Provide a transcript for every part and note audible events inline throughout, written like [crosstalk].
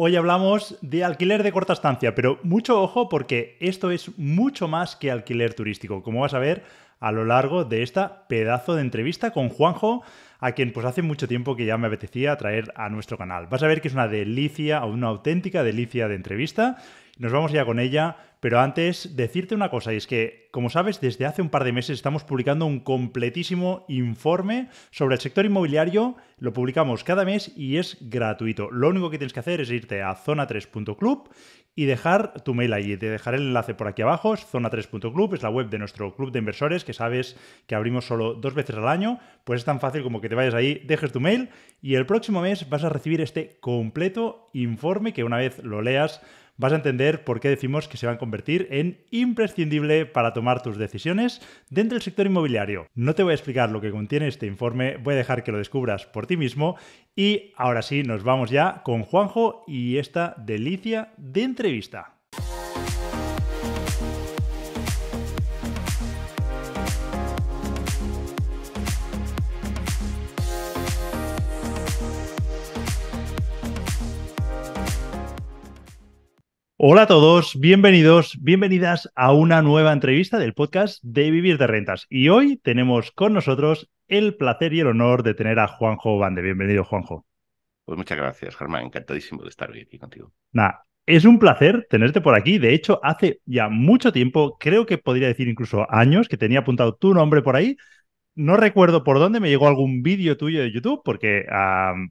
Hoy hablamos de alquiler de corta estancia, pero mucho ojo porque esto es mucho más que alquiler turístico, como vas a ver a lo largo de esta pedazo de entrevista con Juanjo, a quien pues hace mucho tiempo que ya me apetecía traer a nuestro canal. Vas a ver que es una delicia, una auténtica delicia de entrevista nos vamos ya con ella, pero antes decirte una cosa, y es que, como sabes, desde hace un par de meses estamos publicando un completísimo informe sobre el sector inmobiliario, lo publicamos cada mes y es gratuito. Lo único que tienes que hacer es irte a zona3.club y dejar tu mail ahí. Te dejaré el enlace por aquí abajo, es zona3.club, es la web de nuestro club de inversores que sabes que abrimos solo dos veces al año, pues es tan fácil como que te vayas ahí, dejes tu mail y el próximo mes vas a recibir este completo informe que una vez lo leas vas a entender por qué decimos que se van a convertir en imprescindible para tomar tus decisiones dentro del sector inmobiliario. No te voy a explicar lo que contiene este informe, voy a dejar que lo descubras por ti mismo y ahora sí nos vamos ya con Juanjo y esta delicia de entrevista. Hola a todos, bienvenidos, bienvenidas a una nueva entrevista del podcast de Vivir de Rentas. Y hoy tenemos con nosotros el placer y el honor de tener a Juanjo Bande. Bienvenido, Juanjo. Pues muchas gracias, Germán. Encantadísimo de estar hoy aquí contigo. Nada, es un placer tenerte por aquí. De hecho, hace ya mucho tiempo, creo que podría decir incluso años, que tenía apuntado tu nombre por ahí, no recuerdo por dónde me llegó algún vídeo tuyo de YouTube, porque,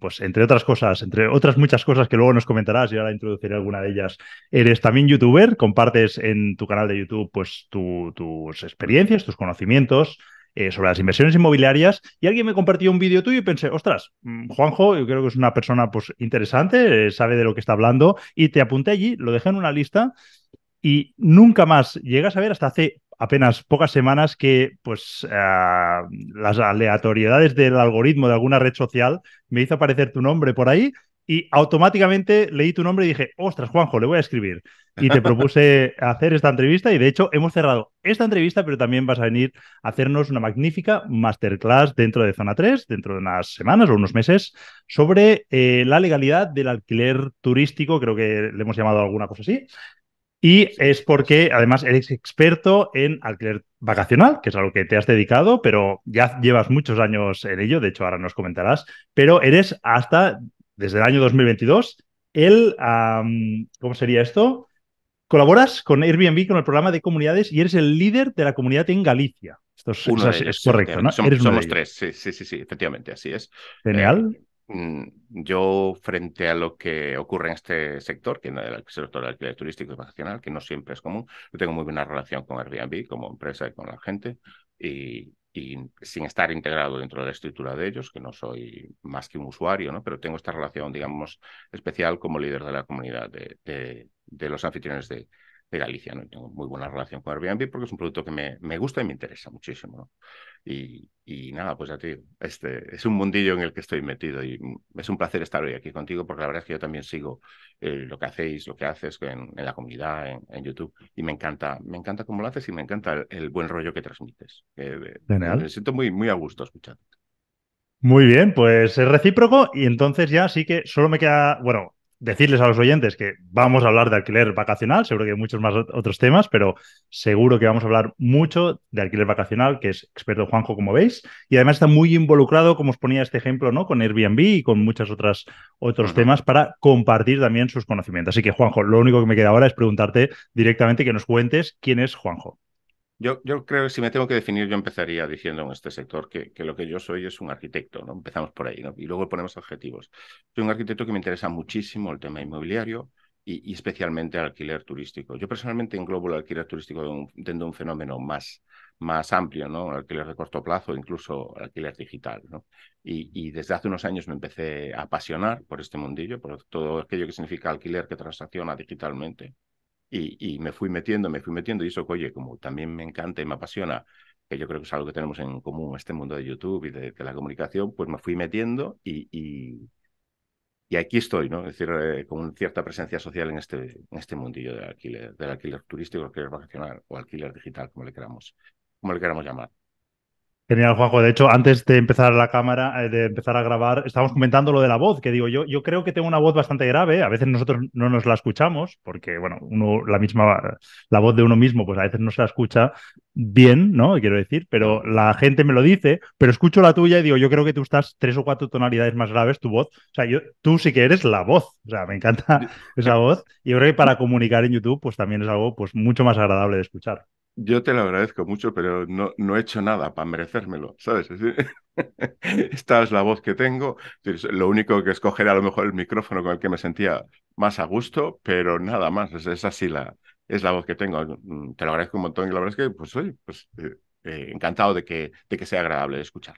pues, entre otras cosas, entre otras muchas cosas que luego nos comentarás, y ahora introduciré alguna de ellas, eres también youtuber, compartes en tu canal de YouTube, pues, tus experiencias, tus conocimientos, eh, sobre las inversiones inmobiliarias y alguien me compartió un vídeo tuyo y pensé, ostras, mm, Juanjo, yo creo que es una persona pues, interesante, eh, sabe de lo que está hablando y te apunté allí, lo dejé en una lista y nunca más llegas a ver hasta hace apenas pocas semanas que pues eh, las aleatoriedades del algoritmo de alguna red social me hizo aparecer tu nombre por ahí y automáticamente leí tu nombre y dije, ostras, Juanjo, le voy a escribir. Y te [laughs] propuse hacer esta entrevista y de hecho hemos cerrado esta entrevista, pero también vas a venir a hacernos una magnífica masterclass dentro de Zona 3, dentro de unas semanas o unos meses, sobre eh, la legalidad del alquiler turístico, creo que le hemos llamado alguna cosa así, y es porque además eres experto en alquiler vacacional, que es algo que te has dedicado, pero ya llevas muchos años en ello, de hecho ahora nos comentarás, pero eres hasta, desde el año 2022, el, ¿cómo sería esto? Colaboras con Airbnb, con el programa de comunidades, y eres el líder de la comunidad en Galicia. Esto es, correcto, ¿no? Somos, tres, sí, sí, sí, efectivamente, así es. Genial. Eh, Mm, yo, frente a lo que ocurre en este sector, que es el sector del alquiler turístico y vacacional, que no siempre es común, yo tengo muy buena relación con Airbnb como empresa y con la gente, y, sin estar integrado dentro de la estructura de ellos, que no soy más que un usuario, ¿no? pero tengo esta relación, digamos, especial como líder de la comunidad de, de los anfitriones de, de Galicia. ¿no? Tengo muy buena relación con Airbnb porque es un producto que me, gusta y me interesa muchísimo. Y, nada, pues a ti, este, es un mundillo en el que estoy metido y es un placer estar hoy aquí contigo porque la verdad es que yo también sigo eh, lo que hacéis, lo que haces en, la comunidad, en, YouTube y me encanta, me encanta cómo lo haces y me encanta el, buen rollo que transmites. Eh, me siento muy, muy a gusto escuchándote. Muy bien, pues es recíproco y entonces ya sí que solo me queda, bueno, decirles a los oyentes que vamos a hablar de alquiler vacacional, seguro que hay muchos más otros temas, pero seguro que vamos a hablar mucho de alquiler vacacional, que es experto Juanjo, como veis, y además está muy involucrado, como os ponía este ejemplo, ¿no? Con Airbnb y con muchos otros temas para compartir también sus conocimientos. Así que, Juanjo, lo único que me queda ahora es preguntarte directamente que nos cuentes quién es Juanjo. Yo, creo que si me tengo que definir, yo empezaría diciendo en este sector que, que, lo que yo soy es un arquitecto, ¿no? Empezamos por ahí, ¿no? Y luego ponemos objetivos Soy un arquitecto que me interesa muchísimo el tema inmobiliario y, especialmente el alquiler turístico. Yo personalmente englobo el alquiler turístico un, dentro de un fenómeno más, más amplio, ¿no? alquiler de corto plazo, incluso el alquiler digital, ¿no? Y, y, desde hace unos años me empecé a apasionar por este mundillo, por todo aquello que significa alquiler que transacciona digitalmente y, me fui metiendo, me fui metiendo y eso, oye, como también me encanta y me apasiona, que yo creo que es algo que tenemos en común, este mundo de YouTube y de, la comunicación, pues me fui metiendo y, y, aquí estoy, ¿no? Es decir, eh, con cierta presencia social en este, en este mundillo del alquiler, del alquiler turístico, alquiler vacacional o alquiler digital, como le queramos, como le queramos llamar. Genial, Juanjo. De hecho, antes de empezar la cámara, eh, de empezar a grabar, estábamos comentando lo de la voz, que digo, yo, yo creo que tengo una voz bastante grave, eh. a veces nosotros no nos la escuchamos, porque, bueno, uno, la misma, la voz de uno mismo, pues a veces no se la escucha bien, ¿no? Quiero decir, pero la gente me lo dice, pero escucho la tuya y digo, yo creo que tú estás tres o cuatro tonalidades más graves, tu voz. O sea, yo, tú sí que eres la voz, o sea, me encanta esa voz. Y yo creo que para comunicar en YouTube, pues también es algo, pues, mucho más agradable de escuchar. Yo te lo agradezco mucho, pero no, no he hecho nada para merecérmelo, ¿sabes? [laughs] Esta es la voz que tengo. Lo único que escoger a lo mejor el micrófono con el que me sentía más a gusto, pero nada más. Es, así la, es la voz que tengo. Mm, te lo agradezco un montón y la verdad es que, pues, soy pues eh, eh, encantado de que, de que sea agradable escuchar.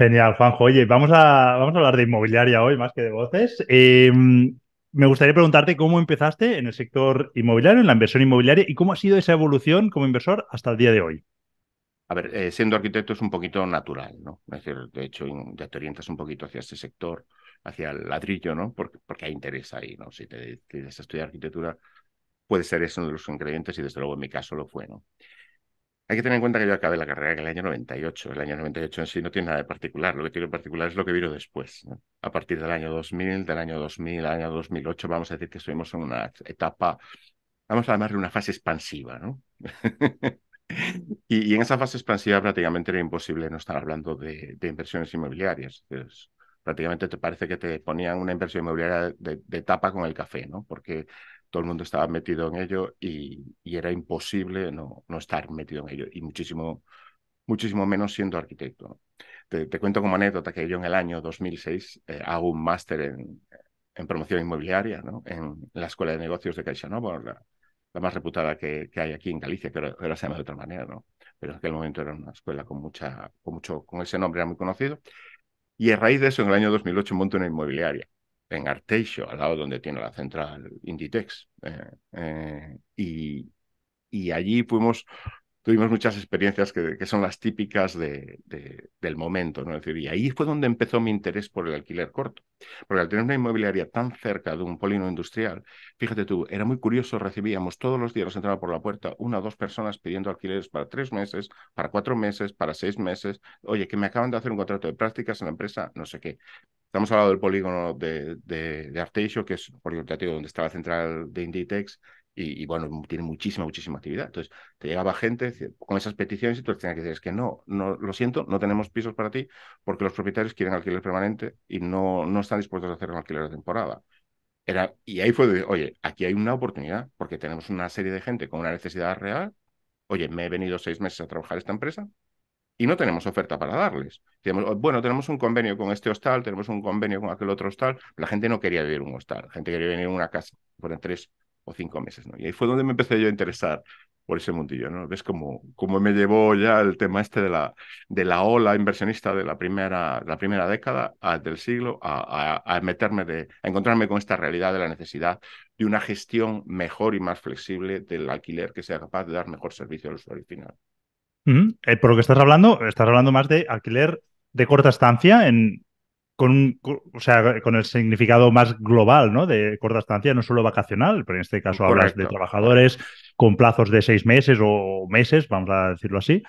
Genial, Juanjo. Oye, vamos a, vamos a hablar de inmobiliaria hoy más que de voces. Em, me gustaría preguntarte cómo empezaste en el sector inmobiliario, en la inversión inmobiliaria, y cómo ha sido esa evolución como inversor hasta el día de hoy. A ver, eh, siendo arquitecto es un poquito natural, ¿no? Es decir, de hecho, ya te orientas un poquito hacia ese sector, hacia el ladrillo, ¿no? Porque, porque hay interés ahí, ¿no? Si te decides estudiar arquitectura, puede ser eso uno de los ingredientes y desde luego en mi caso lo fue, ¿no? Hay que tener en cuenta que yo acabé la carrera en el año 98. El año 98 en sí no tiene nada de particular. Lo que tiene particular es lo que vino después. A partir del año 2000, del año 2000 al año 2008, vamos a decir que estuvimos en una etapa, vamos a llamarle una fase expansiva, ¿no? [laughs] y, en esa fase expansiva prácticamente era imposible no estar hablando de, inversiones inmobiliarias. prácticamente te parece que te ponían una inversión inmobiliaria de, etapa con el café, ¿no? Porque todo el mundo estaba metido en ello y, era imposible no, no, estar metido en ello, y muchísimo, muchísimo menos siendo arquitecto. Te, cuento como anécdota que yo en el año 2006 eh, hago un máster en, promoción inmobiliaria ¿no? en la Escuela de Negocios de Caixanova, la, la más reputada que, hay aquí en Galicia, pero ahora, se llama de otra manera, ¿no? pero en aquel momento era una escuela con, mucha, con, mucho, con ese nombre, era muy conocido. Y a raíz de eso, en el año 2008 monto una inmobiliaria en Arteixo, al lado donde tiene la central Inditex. Eh, eh, y, y allí fuimos tuvimos muchas experiencias que, son las típicas del momento, ¿no? Es decir, y ahí fue donde empezó mi interés por el alquiler corto, porque al tener una inmobiliaria tan cerca de un polígono industrial, fíjate tú, era muy curioso, recibíamos todos los días, nos entraba por la puerta una o dos personas pidiendo alquileres para tres meses, para cuatro meses, para seis meses, oye, que me acaban de hacer un contrato de prácticas en la empresa, no sé qué. Estamos hablando del polígono de, de, Arteixo, que es por el donde está la central de Inditex, y, bueno, tiene muchísima, muchísima actividad. Entonces, te llegaba gente con esas peticiones y tú les tenías que decir, es que no, no, lo siento, no tenemos pisos para ti porque los propietarios quieren alquiler permanente y no, no están dispuestos a hacer un alquiler de temporada. Era, y ahí fue de, oye, aquí hay una oportunidad porque tenemos una serie de gente con una necesidad real. Oye, me he venido seis meses a trabajar esta empresa, y no tenemos oferta para darles. Tenemos, oh, bueno, tenemos un convenio con este hostal, tenemos un convenio con aquel otro hostal. La gente no quería vivir en un hostal, la gente quería vivir en una casa, entre tres, o cinco meses, ¿no? Y ahí fue donde me empecé yo a interesar por ese mundillo, ¿no? Ves cómo, cómo me llevó ya el tema este de la, de la ola inversionista de la primera, la primera década del siglo a, meterme de, a encontrarme con esta realidad de la necesidad de una gestión mejor y más flexible del alquiler que sea capaz de dar mejor servicio al usuario final. Eh, por lo que estás hablando, estás hablando más de alquiler de corta estancia en con, o sea, con el significado más global, ¿no? De corta estancia, no solo vacacional, pero en este caso hablas de trabajadores con plazos de seis meses o meses, vamos a decirlo así.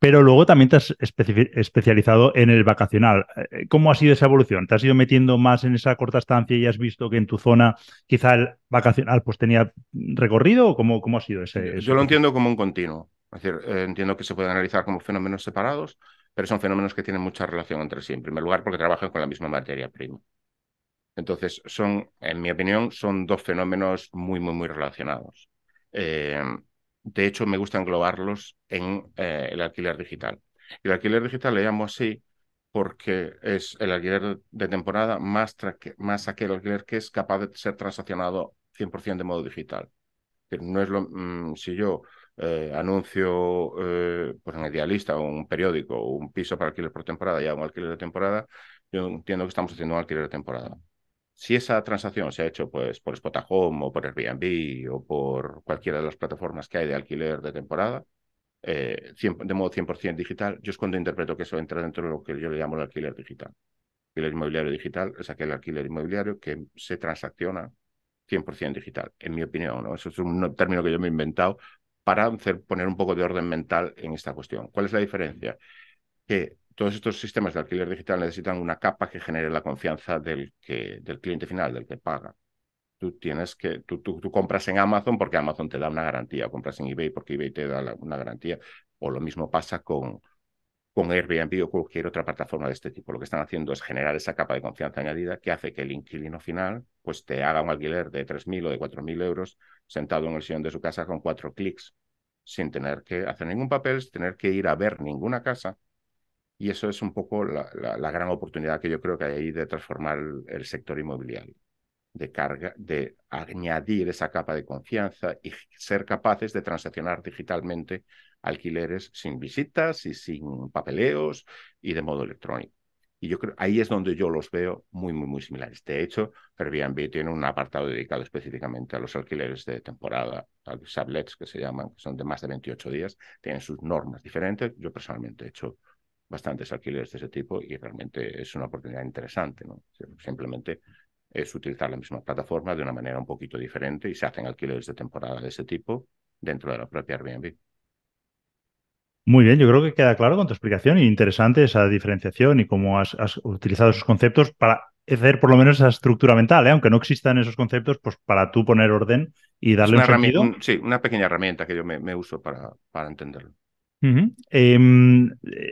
Pero luego también te has especializado en el vacacional. Eh, ¿Cómo ha sido esa evolución? ¿Te has ido metiendo más en esa corta estancia y has visto que en tu zona quizá el vacacional pues tenía recorrido? cómo, ha sido ese, Yo lo entiendo como un continuo. Es decir, eh, entiendo que se pueden analizar como fenómenos separados, pero son fenómenos que tienen mucha relación entre sí, en primer lugar porque trabajan con la misma materia prima. Entonces, son, en mi opinión, son dos fenómenos muy, muy, muy relacionados. Eh, de hecho, me gusta englobarlos en eh, el alquiler digital. Y El alquiler digital le llamo así porque es el alquiler de temporada más, más aquel alquiler que es capaz de ser transaccionado 100% de modo digital. No es lo, mm, si yo eh, anuncio eh, pues en el Idealista o un periódico o un piso para alquiler por temporada, ya un alquiler de temporada, yo entiendo que estamos haciendo un alquiler de temporada. Si esa transacción se ha hecho pues, por Spotahome o por Airbnb o por cualquiera de las plataformas que hay de alquiler de temporada, eh, de modo 100% digital, yo es cuando interpreto que eso entra dentro de lo que yo le llamo el alquiler digital. El alquiler inmobiliario digital es aquel alquiler inmobiliario que se transacciona 100% digital, en mi opinión. ¿no? Eso es un término que yo me he inventado para poner un poco de orden mental en esta cuestión. ¿Cuál es la diferencia? Que todos estos sistemas de alquiler digital necesitan una capa que genere la confianza del, que, del cliente final, del que paga. Tú, tienes que, tú, tú, compras en Amazon porque Amazon te da una garantía, o compras en eBay porque eBay te da una garantía, o lo mismo pasa con, con Airbnb o cualquier otra plataforma de este tipo. Lo que están haciendo es generar esa capa de confianza añadida que hace que el inquilino final pues, te haga un alquiler de 3.000 o de 4.000 euros sentado en el sillón de su casa con cuatro clics, sin tener que hacer ningún papel, sin tener que ir a ver ninguna casa. Y eso es un poco la, gran oportunidad que yo creo que hay ahí de transformar el, el sector inmobiliario de carga, de añadir esa capa de confianza y ser capaces de transaccionar digitalmente alquileres sin visitas y sin papeleos y de modo electrónico. Y yo creo, ahí es donde yo los veo muy, muy, muy similares. De hecho, Airbnb tiene un apartado dedicado específicamente a los alquileres de temporada, sublets que se llaman, que son de más de 28 días, tienen sus normas diferentes. Yo personalmente he hecho bastantes alquileres de ese tipo y realmente es una oportunidad interesante, ¿no? Simplemente es utilizar la misma plataforma de una manera un poquito diferente y se hacen alquileres de temporada de ese tipo dentro de la propia Airbnb. Muy bien, yo creo que queda claro con tu explicación y interesante esa diferenciación y cómo has, utilizado esos conceptos para hacer por lo menos esa estructura mental, ¿eh? aunque no existan esos conceptos, pues para tú poner orden y darle una un sentido. sí, una pequeña herramienta que yo me, uso para, para entenderlo. Em,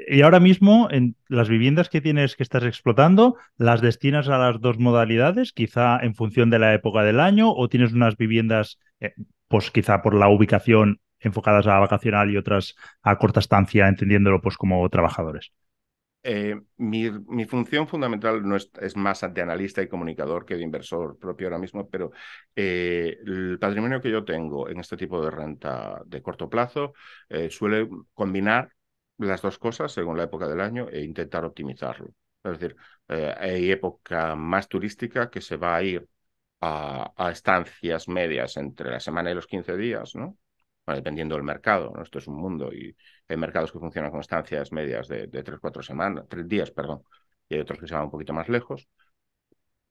y ahora mismo, en las viviendas que tienes que estás explotando, ¿las destinas a las dos modalidades, quizá en función de la época del año, o tienes unas viviendas, eh, pues quizá por la ubicación enfocadas a vacacional y otras a corta estancia, entendiéndolo pues como trabajadores? Eh, mi, función fundamental no es, más de analista y comunicador que de inversor propio ahora mismo, pero eh, el patrimonio que yo tengo en este tipo de renta de corto plazo eh, suele combinar las dos cosas según la época del año e intentar optimizarlo. Es decir, hay época más turística que se va a ir a, a estancias medias entre la semana y los 15 días, ¿no? dependiendo del mercado, ¿no? esto es un mundo y hay mercados que funcionan con estancias medias de, tres, cuatro semanas, tres días, perdón, y hay otros que se van un poquito más lejos.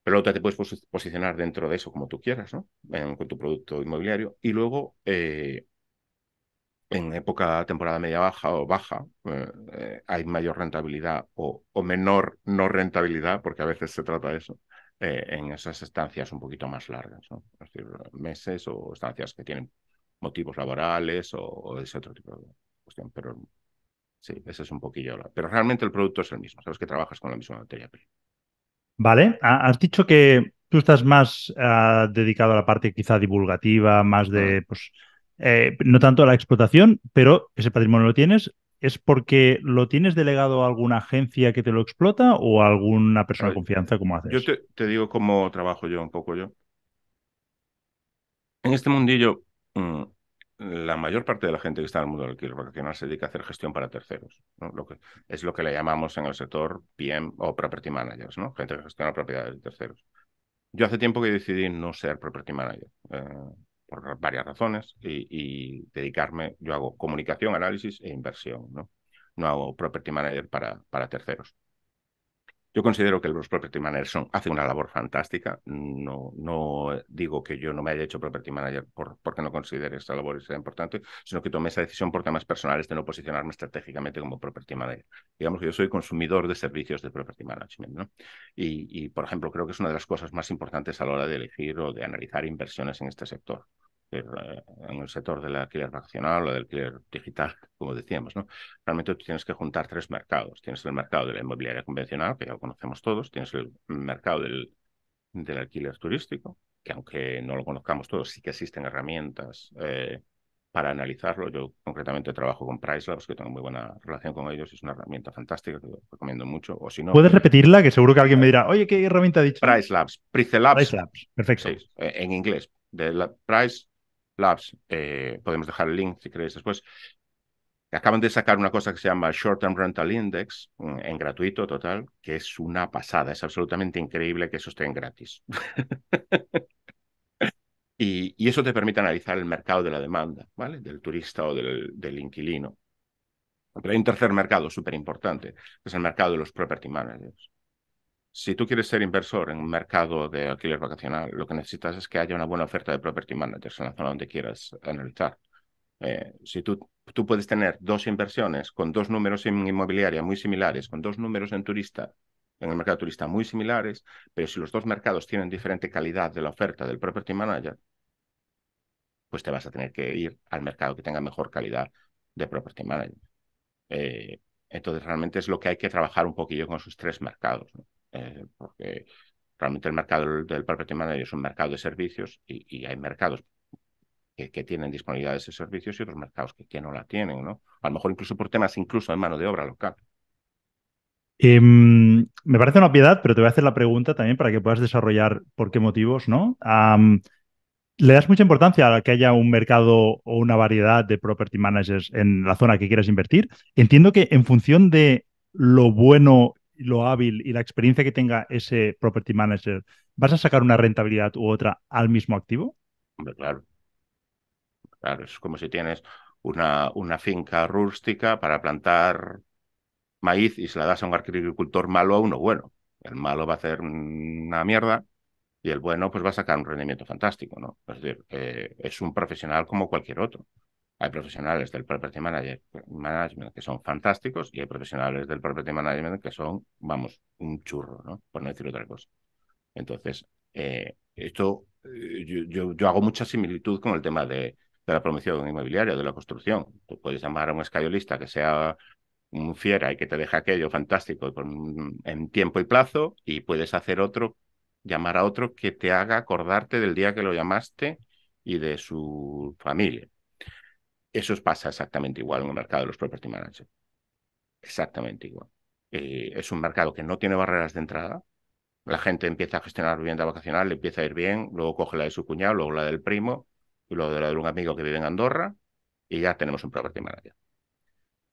Pero luego te puedes posicionar dentro de eso como tú quieras, ¿no? con tu producto inmobiliario. Y luego, eh, en época temporada media baja o baja, eh, eh, hay mayor rentabilidad o, menor no rentabilidad, porque a veces se trata de eso, en esas estancias un poquito más largas, ¿no? Es decir, meses o estancias que tienen motivos laborales o, ese otro tipo de cuestión. Pero sí, ese es un poquillo. Pero realmente el producto es el mismo, sabes que trabajas con la misma materia prima. Vale, has dicho que tú estás más ah, dedicado a la parte quizá divulgativa, más de, pues, eh, no tanto a la explotación, pero ese patrimonio lo tienes. ¿Es porque lo tienes delegado a alguna agencia que te lo explota o a alguna persona de confianza como haces? Yo te, te, digo cómo trabajo yo un poco yo. En este mundillo Mm, la mayor parte de la gente que está en el mundo del alquiler vacacional se dedica a hacer gestión para terceros. ¿no? es lo que le llamamos en el sector PM o Property Managers, ¿no? gente que gestiona propiedades de terceros. Yo hace tiempo que decidí no ser Property Manager. Eh, por varias razones y, dedicarme, yo hago comunicación, análisis e inversión, ¿no? No hago property manager para, para terceros. Yo considero que los property Manager hace hacen una labor fantástica. No, digo que yo no me haya hecho property manager porque no considere esta labor sea importante, sino que tomé esa decisión por temas personales de no posicionarme estratégicamente como property manager. Digamos que yo soy consumidor de servicios de property management. ¿no? y, por ejemplo, creo que es una de las cosas más importantes a la hora de elegir o de analizar inversiones en este sector. Eh, en el sector del alquiler vacacional o del alquiler digital, como decíamos, ¿no? Realmente tienes que juntar tres mercados. Tienes el mercado de la inmobiliaria convencional, que ya lo conocemos todos, tienes el mercado del, alquiler turístico, que aunque no lo conozcamos todos, sí que existen herramientas eh, para analizarlo. Yo concretamente trabajo con Price Labs, que tengo muy buena relación con ellos, y es una herramienta fantástica que recomiendo mucho. O si no, ¿Puedes pues, repetirla? Que seguro que alguien me eh, dirá, oye, ¿qué herramienta ha dicho? Pricelabs, Pricelabs. Pricelabs, perfecto. en inglés, de la Price Labs, eh, podemos dejar el link si queréis después, acaban de sacar una cosa que se llama Short Term Rental Index, mm, en gratuito total, que es una pasada, es absolutamente increíble que eso esté en gratis. [laughs] y, y, eso te permite analizar el mercado de la demanda, ¿vale? Del turista o del, del inquilino. Pero hay un tercer mercado súper importante, que es el mercado de los property managers si tú quieres ser inversor en un mercado de alquiler vacacional, lo que necesitas es que haya una buena oferta de property managers en la zona donde quieras analizar. Eh, si tú, tú puedes tener dos inversiones con dos números en inmobiliaria muy similares, con dos números en turista, en el mercado turista muy similares, pero si los dos mercados tienen diferente calidad de la oferta del property manager, pues te vas a tener que ir al mercado que tenga mejor calidad de property manager. Eh, entonces realmente es lo que hay que trabajar un poquillo con sus tres mercados. ¿no? Eh, porque realmente el mercado del property manager es un mercado de servicios y, hay mercados que, tienen disponibilidad de servicios y otros mercados que, que, no la tienen, ¿no? A lo mejor incluso por temas incluso de mano de obra local. Em, me parece una piedad, pero te voy a hacer la pregunta también para que puedas desarrollar por qué motivos, ¿no? ¿Le das mucha importancia a que haya un mercado o una variedad de property managers en la zona que quieras invertir? Entiendo que en función de lo bueno lo hábil y la experiencia que tenga ese property manager, ¿vas a sacar una rentabilidad u otra al mismo activo? Hombre, claro. Claro, es como si tienes una, una finca rústica para plantar maíz y se la das a un agricultor malo a uno bueno. El malo va a hacer una mierda y el bueno pues va a sacar un rendimiento fantástico, ¿no? Es decir, eh, es un profesional como cualquier otro. Hay profesionales del property management que son fantásticos y hay profesionales del property management que son, vamos, un churro, ¿no? Por no decir otra cosa. Entonces, eh, esto eh, yo, hago mucha similitud con el tema de, la promoción inmobiliaria, de la construcción. Tú puedes llamar a un escayolista que sea un fiera y que te deje aquello fantástico en tiempo y plazo y puedes hacer otro, llamar a otro que te haga acordarte del día que lo llamaste y de su familia. Eso pasa exactamente igual en el mercado de los property managers. Exactamente igual. Eh, es un mercado que no tiene barreras de entrada. La gente empieza a gestionar vivienda vacacional, le empieza a ir bien, luego coge la de su cuñado, luego la del primo, y luego de la de un amigo que vive en Andorra, y ya tenemos un property manager.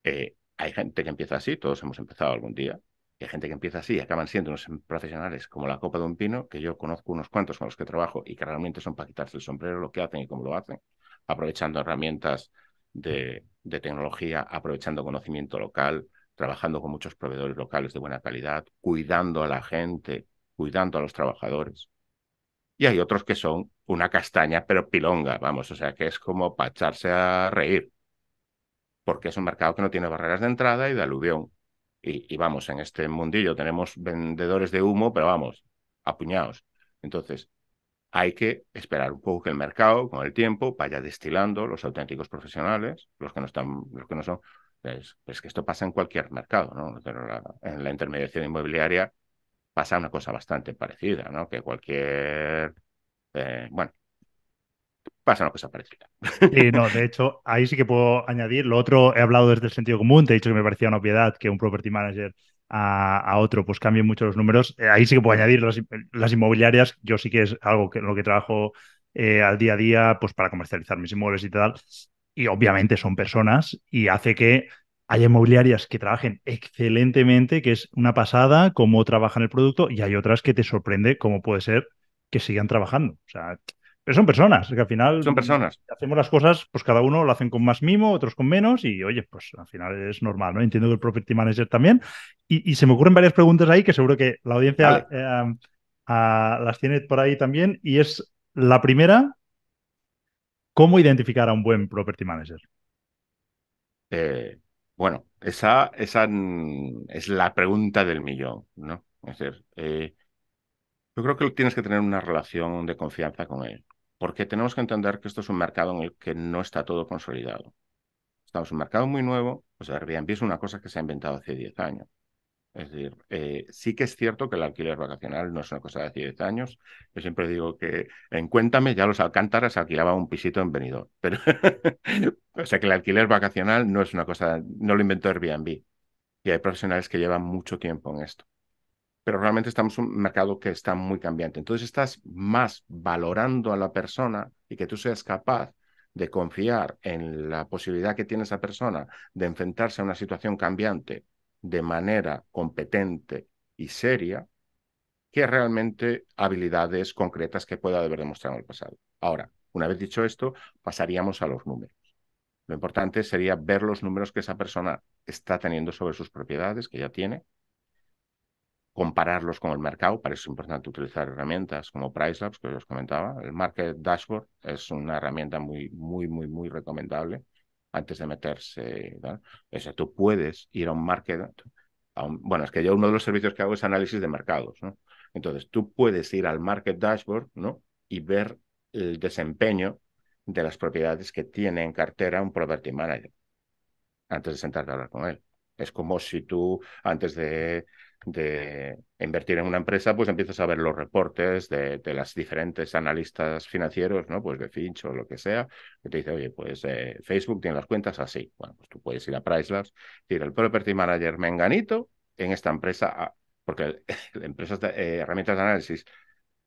Eh, hay gente que empieza así, todos hemos empezado algún día, hay gente que empieza así y acaban siendo unos profesionales como la copa de un pino, que yo conozco unos cuantos con los que trabajo y que realmente son para quitarse el sombrero lo que hacen y cómo lo hacen, aprovechando herramientas de, tecnología, aprovechando conocimiento local, trabajando con muchos proveedores locales de buena calidad, cuidando a la gente, cuidando a los trabajadores. Y hay otros que son una castaña, pero pilonga, vamos, o sea, que es como pacharse a reír, porque es un mercado que no tiene barreras de entrada y de aluvión. Y, vamos, en este mundillo tenemos vendedores de humo, pero vamos, apuñados. Entonces, hay que esperar un poco que el mercado, con el tiempo, vaya destilando los auténticos profesionales, los que no están, los que no son. Es, que esto pasa en cualquier mercado, ¿no? en la intermediación inmobiliaria pasa una cosa bastante parecida, ¿no? Que cualquier, eh, bueno, pasa una cosa parecida. Sí, no, [laughs] de hecho, ahí sí que puedo añadir. Lo otro, he hablado desde el sentido común, te he dicho que me parecía una obviedad que un property manager a, otro, pues cambien mucho los números. Eh, ahí sí que puedo añadir las, inmobiliarias, yo sí que es algo que, en lo que trabajo eh, al día a día, pues para comercializar mis inmuebles y tal. Y obviamente son personas y hace que haya inmobiliarias que trabajen excelentemente, que es una pasada cómo trabajan el producto, y hay otras que te sorprende cómo puede ser que sigan trabajando. O sea, son personas, que al final. Son personas. Hacemos las cosas, pues cada uno lo hacen con más mimo, otros con menos, y oye, pues al final es normal, ¿no? Entiendo que el Property Manager también. Y, se me ocurren varias preguntas ahí que seguro que la audiencia eh, las tiene por ahí también. Y es la primera: ¿cómo identificar a un buen Property Manager? Eh, bueno, esa, esa es la pregunta del millón, ¿no? Es decir, eh, yo creo que tienes que tener una relación de confianza con él porque tenemos que entender que esto es un mercado en el que no está todo consolidado. Estamos en un mercado muy nuevo, o pues sea, Airbnb es una cosa que se ha inventado hace 10 años. Es decir, eh, sí que es cierto que el alquiler vacacional no es una cosa de hace 10 años. Yo siempre digo que en Cuéntame ya los Alcántaras alquilaban un pisito en Benidorm. Pero [laughs] o sea que el alquiler vacacional no es una cosa, no lo inventó Airbnb. Y hay profesionales que llevan mucho tiempo en esto pero realmente estamos en un mercado que está muy cambiante. Entonces estás más valorando a la persona y que tú seas capaz de confiar en la posibilidad que tiene esa persona de enfrentarse a una situación cambiante de manera competente y seria que realmente habilidades concretas que pueda haber demostrado en el pasado. Ahora, una vez dicho esto, pasaríamos a los números. Lo importante sería ver los números que esa persona está teniendo sobre sus propiedades, que ya tiene, compararlos con el mercado. Para eso es importante utilizar herramientas como Price Labs, que os comentaba. El Market Dashboard es una herramienta muy, muy, muy, muy recomendable antes de meterse. O sea, tú puedes ir a un market. bueno, es que yo uno de los servicios que hago es análisis de mercados. ¿no? Entonces, tú puedes ir al Market Dashboard ¿no? y ver el desempeño de las propiedades que tiene en cartera un property manager antes de sentarte a hablar con él. Es como si tú, antes de de invertir en una empresa, pues empiezas a ver los reportes de, las diferentes analistas financieros, ¿no? Pues de Finch o lo que sea, que te dice, oye, pues eh, Facebook tiene las cuentas así. Bueno, pues tú puedes ir a Pricelabs, decir, el property manager Menganito en esta empresa, porque [laughs] empresas eh, herramientas de análisis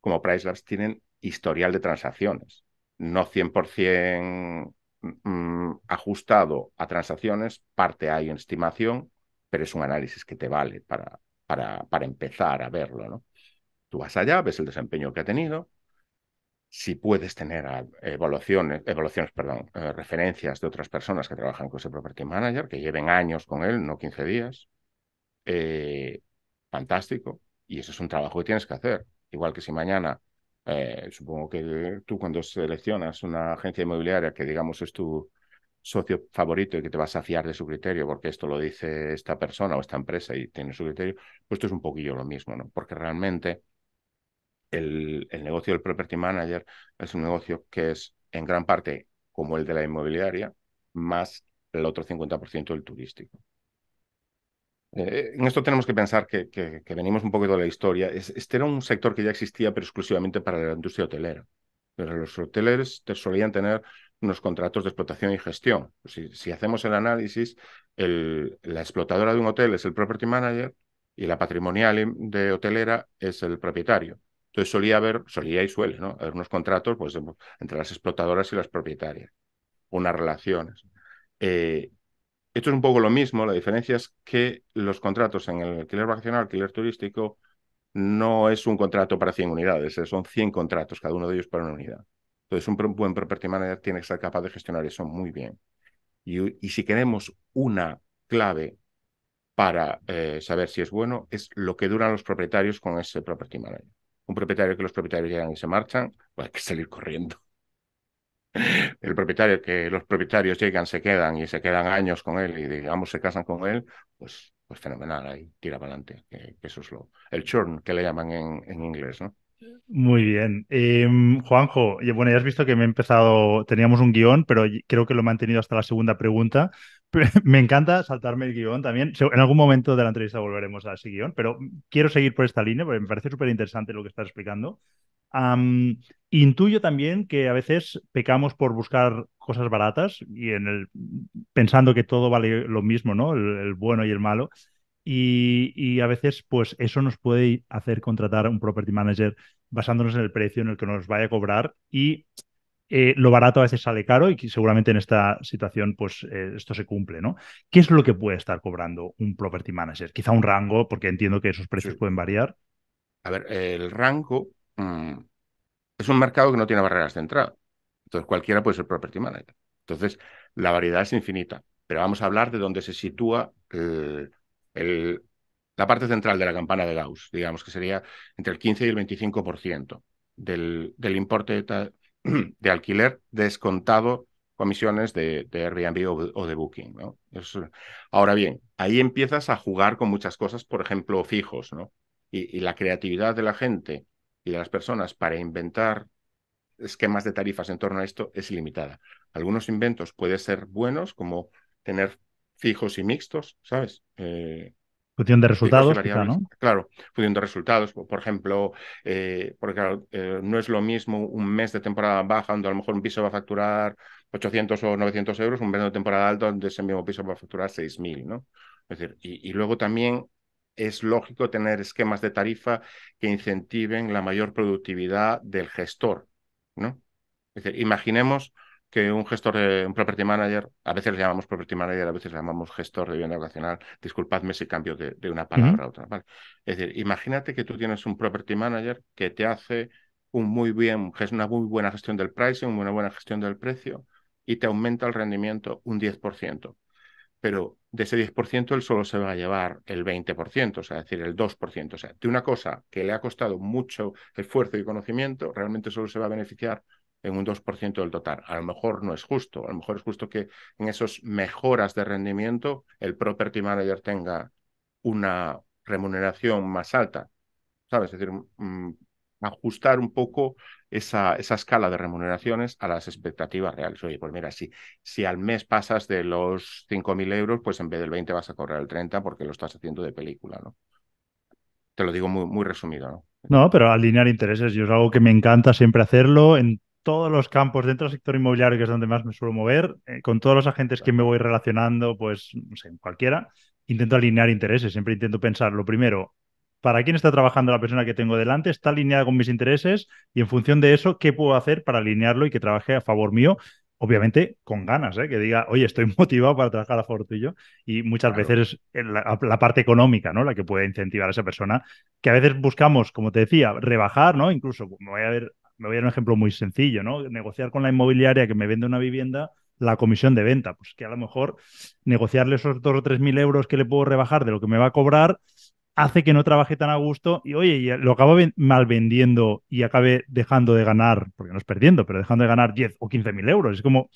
como Pricelabs tienen historial de transacciones, no 100% mm, ajustado a transacciones, parte hay en estimación, pero es un análisis que te vale para, para, para empezar a verlo. ¿no? Tú vas allá, ves el desempeño que ha tenido, si puedes tener evaluaciones, evaluaciones perdón, eh, referencias de otras personas que trabajan con ese property manager, que lleven años con él, no 15 días, eh, fantástico. Y eso es un trabajo que tienes que hacer. Igual que si mañana, eh, supongo que tú cuando seleccionas una agencia inmobiliaria que digamos es tu, socio favorito y que te vas a fiar de su criterio porque esto lo dice esta persona o esta empresa y tiene su criterio, pues esto es un poquillo lo mismo, ¿no? Porque realmente el, negocio del property manager es un negocio que es en gran parte como el de la inmobiliaria, más el otro 50% del turístico. Eh, en esto tenemos que pensar que, venimos un poquito de la historia. Este era un sector que ya existía, pero exclusivamente para la industria hotelera. Pero los hoteleros solían tener unos contratos de explotación y gestión. Si, hacemos el análisis, la explotadora de un hotel es el property manager y la patrimonial de hotelera es el propietario. Entonces solía haber, solía y suele, ¿no? Haber unos contratos pues, em, entre las explotadoras y las propietarias, unas relaciones. Eh, esto es un poco lo mismo, la diferencia es que los contratos en el alquiler vacacional, alquiler turístico, no es un contrato para 100 unidades, eh, son 100 contratos, cada uno de ellos para una unidad. Entonces, un buen property manager tiene que ser capaz de gestionar eso muy bien. Y, si queremos una clave para eh, saber si es bueno, es lo que duran los propietarios con ese property manager. Un propietario que los propietarios llegan y se marchan, pues hay que salir corriendo. [laughs] El propietario que los propietarios llegan, se quedan y se quedan años con él y digamos se casan con él, pues, pues fenomenal, ahí tira para adelante, que, eso es lo, el churn que le llaman en inglés, ¿no? Muy bien. Em, Juanjo, bueno, ya has visto que me he empezado, teníamos un guión, pero creo que lo he mantenido hasta la segunda pregunta. [laughs] Me encanta saltarme el guión también. En algún momento de la entrevista volveremos a ese guión, pero quiero seguir por esta línea porque me parece súper interesante lo que estás explicando. intuyo también que a veces pecamos por buscar cosas baratas y en el, pensando que todo vale lo mismo, ¿no? el bueno y el malo. Y, a veces, pues eso nos puede hacer contratar un property manager basándonos en el precio en el que nos vaya a cobrar y eh, lo barato a veces sale caro y seguramente en esta situación, pues eh, esto se cumple, ¿no? ¿Qué es lo que puede estar cobrando un property manager? Quizá un rango, porque entiendo que esos precios pueden variar. A ver, el rango mm, es un mercado que no tiene barreras de entrada. Entonces, cualquiera puede ser property manager. Entonces, la variedad es infinita. Pero vamos a hablar de dónde se sitúa el la parte central de la campana de Gauss, digamos que sería entre el 15 y el 25% del, importe [clears throat] de, alquiler descontado comisiones de, de Airbnb o, de Booking. ahora bien, ahí empiezas a jugar con muchas cosas, por ejemplo, fijos, ¿no? Y, la creatividad de la gente y de las personas para inventar esquemas de tarifas en torno a esto es ilimitada. Algunos inventos pueden ser buenos, como tener fijos y mixtos, ¿sabes? Eh, de resultados, ¿no? Claro, función de resultados. Por ejemplo, eh, porque eh, no es lo mismo un mes de temporada baja donde a lo mejor un piso va a facturar 800 o 900 euros, un mes de temporada alta donde ese mismo piso va a facturar 6.000, ¿no? Es decir, y, y luego también es lógico tener esquemas de tarifa que incentiven la mayor productividad del gestor, ¿no? Es decir, imaginemos que un gestor, un property manager, a veces le llamamos property manager, a veces le llamamos gestor de vivienda vacacional, disculpadme si cambio de, una palabra a otra. Es decir, imagínate que tú tienes un property manager que te hace un muy bien, una muy buena gestión del pricing, una buena gestión del precio y te aumenta el rendimiento un 10%. Pero de ese 10% él solo se va a llevar el 20%, o sea, decir, el 2%. O sea, de una cosa que le ha costado mucho esfuerzo y conocimiento, realmente solo se va a beneficiar en un 2% del total. A lo mejor no es justo, a lo mejor es justo que en esas mejoras de rendimiento el property manager tenga una remuneración más alta, ¿sabes? Es decir, ajustar un poco esa, escala de remuneraciones a las expectativas reales. Oye, pues mira, si, si al mes pasas de los 5.000 euros, pues en vez del 20 vas a cobrar el 30 porque lo estás haciendo de película, ¿no? Te lo digo muy, muy resumido, ¿no? No, pero alinear intereses, yo es algo que me encanta siempre hacerlo en todos los campos dentro del sector inmobiliario, que es donde más me suelo mover, eh, con todos los agentes que me voy relacionando, pues, no sé, cualquiera, intento alinear intereses. Siempre intento pensar, lo primero, ¿para quién está trabajando la persona que tengo delante? ¿Está alineada con mis intereses? Y en función de eso, ¿qué puedo hacer para alinearlo y que trabaje a favor mío? Obviamente con ganas, ¿eh? que diga, oye, estoy [laughs] motivado para trabajar a favor tuyo. Y muchas veces es la, la, parte económica, ¿no? La que puede incentivar a esa persona, que a veces buscamos, como te decía, rebajar, ¿no? Incluso me voy a ver me voy a dar un ejemplo muy sencillo, ¿no? Negociar con la inmobiliaria que me vende una vivienda la comisión de venta, pues que a lo mejor negociarle esos dos o tres mil euros que le puedo rebajar de lo que me va a cobrar hace que no trabaje tan a gusto y oye, lo acabo mal vendiendo y acabe dejando de ganar, porque no es perdiendo, pero dejando de ganar 10 o quince mil euros. Es como,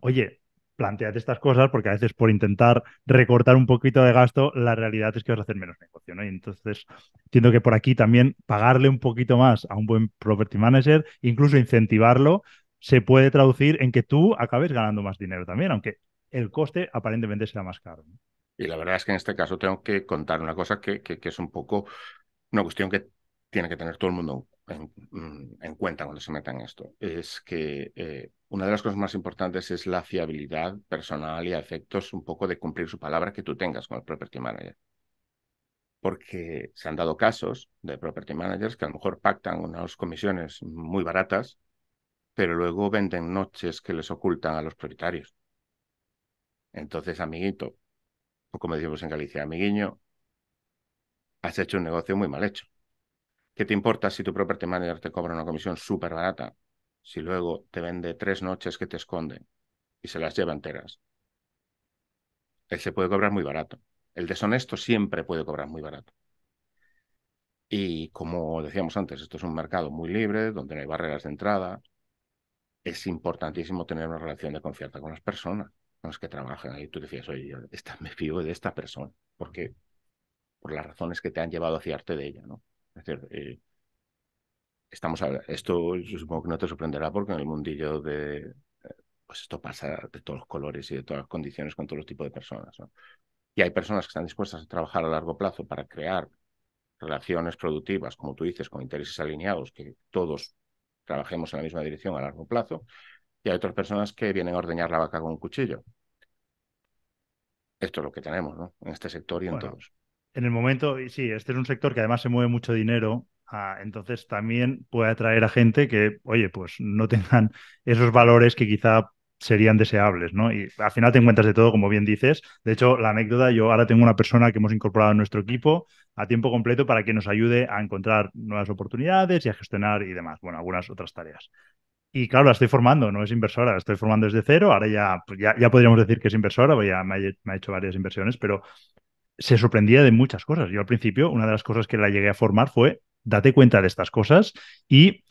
oye, plantead estas cosas porque a veces por intentar recortar un poquito de gasto, la realidad es que vas a hacer menos negocio, ¿no? Y entonces entiendo que por aquí también pagarle un poquito más a un buen property manager, incluso incentivarlo, se puede traducir en que tú acabes ganando más dinero también, aunque el coste aparentemente sea más caro. Y la verdad es que en este caso tengo que contar una cosa que, que es un poco una cuestión que tiene que tener todo el mundo Mm, en, cuenta cuando se metan esto es que eh, una de las cosas más importantes es la fiabilidad personal y a efectos un poco de cumplir su palabra que tú tengas con el property manager. Porque se han dado casos de property managers que a lo mejor pactan unas comisiones muy baratas, pero luego venden noches que les ocultan a los propietarios. Entonces, amiguito, o como decimos en Galicia, amiguiño, has hecho un negocio muy mal hecho ¿Qué te importa si tu property manager te cobra una comisión súper barata? Si luego te vende tres noches que te esconde y se las lleva enteras. Él se puede cobrar muy barato. El deshonesto siempre puede cobrar muy barato. Y como decíamos antes, esto es un mercado muy libre, donde no hay barreras de entrada. Es importantísimo tener una relación de confianza con las personas con las que trabajan. Ahí tú decías, oye, yo me fío de esta persona, porque por las razones que te han llevado a fiarte de ella, ¿no? Es decir, eh, estamos esto yo supongo que no te sorprenderá porque en el mundillo de eh, pues esto pasa de todos los colores y de todas las condiciones con todos los tipos de personas. Y hay personas que están dispuestas a trabajar a largo plazo para crear relaciones productivas, como tú dices, con intereses alineados, que todos trabajemos en la misma dirección a largo plazo. Y hay otras personas que vienen a ordeñar la vaca con un cuchillo. Esto es lo que tenemos ¿no? en este sector y en todos en el momento, sí, este es un sector que además se mueve mucho dinero, ah, entonces también puede atraer a gente que, oye, pues no [laughs] tengan esos valores que quizá serían deseables, ¿no? Y al final te encuentras de todo, como bien dices. De hecho, la anécdota, yo ahora tengo una persona que hemos incorporado a nuestro equipo a tiempo completo para que nos ayude a encontrar nuevas oportunidades y a gestionar y demás, bueno, algunas otras tareas. Y claro, la estoy formando, no es inversora, la estoy formando desde cero, ahora ya, pues ya, podríamos decir que es inversora, ya me ha hecho varias inversiones, pero se sorprendía de muchas cosas. Yo al principio, una de las cosas que la llegué a formar fue, date cuenta de estas cosas y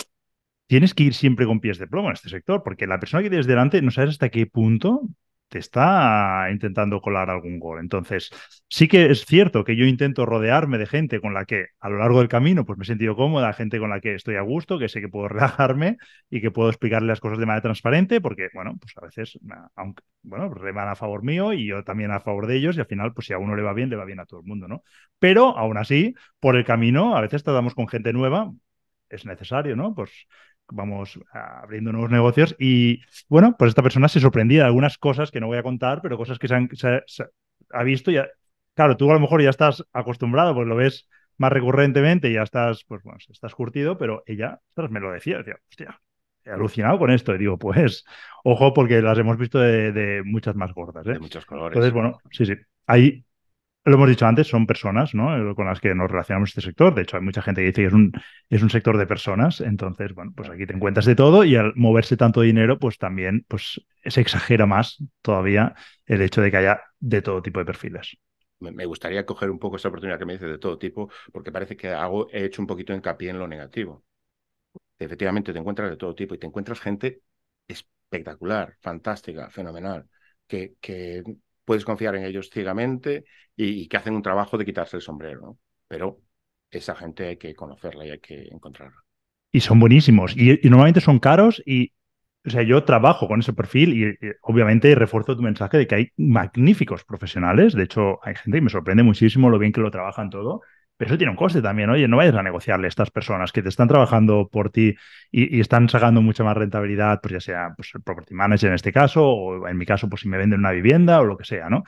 tienes que ir siempre con pies de plomo en este sector, porque la persona que tienes delante no sabes hasta qué punto te está intentando colar algún gol. Entonces, sí que es cierto que yo intento rodearme de gente con la que a lo largo del camino pues me he sentido cómoda, gente con la que estoy a gusto, que sé que puedo [laughs] relajarme y que puedo explicarle las cosas de manera transparente, porque bueno, pues a veces aunque bueno, reman pues, a favor mío y yo también a favor de ellos y al final pues si a uno le va bien, le va bien a todo el mundo, ¿no? Pero aún así, por el camino a veces tratamos con gente nueva, es necesario, ¿no? Pues vamos abriendo nuevos negocios. Y bueno, pues esta persona se sorprendía de algunas cosas que no voy a contar, pero cosas que se, han, ha visto. Y claro, tú a lo mejor ya estás acostumbrado, pues lo ves más recurrentemente, ya estás, pues bueno, estás curtido, pero ella me lo decía, decía, hostia, he alucinado con esto. Y digo, pues, ojo, porque las hemos visto de, de muchas más gordas. ¿eh? De muchos colores. Entonces, bueno, sí, sí. Ahí lo hemos dicho antes, son personas ¿no? Eh, con las que nos relacionamos este sector. De hecho, hay mucha gente que dice que es un, es un sector de personas. Entonces, bueno, pues aquí te encuentras de todo y al moverse tanto dinero, pues también pues, se exagera más todavía el hecho de que haya de todo tipo de perfiles me gustaría coger un poco esa oportunidad que me dices de todo tipo, porque parece que hago, he hecho un poquito hincapié en lo negativo. Efectivamente, te encuentras de todo tipo y te encuentras gente espectacular, fantástica, fenomenal, que, que puedes confiar en ellos ciegamente y, que hacen un trabajo de quitarse el sombrero, ¿no? Pero esa gente hay que conocerla y hay que encontrarla. Y son buenísimos. Y, normalmente son caros y, o sea, yo trabajo con ese perfil y, obviamente refuerzo tu mensaje de que hay magníficos profesionales. De hecho, hay gente y me sorprende muchísimo lo bien que lo trabajan todo. Pero eso tiene un coste también, oye, no vayas a negociarle a estas personas que te están trabajando por ti y, están sacando mucha más rentabilidad, pues ya sea pues, el property manager en este caso, o en mi caso, pues si me venden una vivienda o lo que sea, ¿no?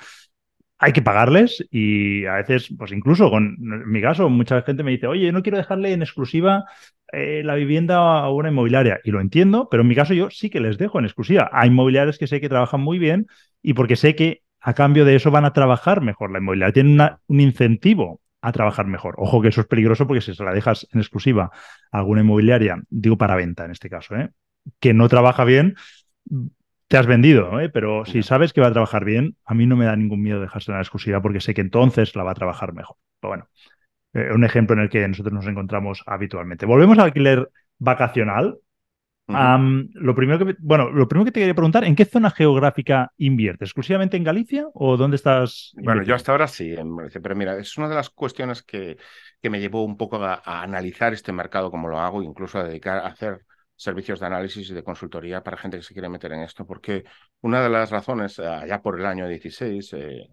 Hay que pagarles y a veces, pues incluso con en mi caso, mucha gente me dice, oye, yo no quiero dejarle en exclusiva eh, la vivienda a una inmobiliaria. Y lo entiendo, pero en mi caso yo sí que les dejo en exclusiva. Hay inmobiliarias que sé que trabajan muy bien y porque sé que a cambio de eso van a trabajar mejor la inmobiliaria. Tienen un incentivo trabajar mejor. Ojo que eso es peligroso porque si se la dejas en exclusiva a alguna inmobiliaria, digo para venta en este caso, ¿eh? que no trabaja bien, te has vendido, ¿eh? pero si sabes que va a trabajar bien, a mí no me da ningún miedo dejársela en la exclusiva porque sé que entonces la va a trabajar mejor. Pero bueno, eh, un ejemplo en el que nosotros nos encontramos habitualmente. Volvemos al alquiler vacacional, lo primero que bueno, lo primero que te quería preguntar, ¿en qué zona geográfica inviertes? ¿Exclusivamente en Galicia o dónde estás? Bueno, yo hasta ahora sí en pero mira, es una de las cuestiones que, que me llevó un poco a, analizar este mercado como lo hago, incluso a dedicar a hacer servicios de análisis y de consultoría para gente que se quiere meter en esto, porque una de las razones, eh, allá por el año 16, eh,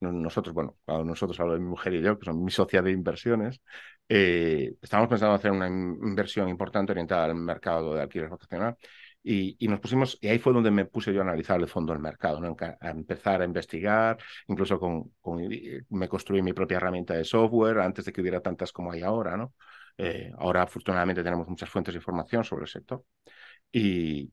nosotros, bueno, nosotros hablo de mi mujer y yo, que son mi sociedad de inversiones, eh, estábamos pensando hacer una inversión importante orientada al mercado de alquiler vacacional y, nos pusimos, y ahí fue donde me puse yo a analizar de fondo el mercado, ¿no? a empezar a investigar, incluso con, eh, me construí mi propia herramienta de software antes de que hubiera tantas como hay ahora, ¿no? Eh, ahora afortunadamente tenemos muchas fuentes de información sobre el sector y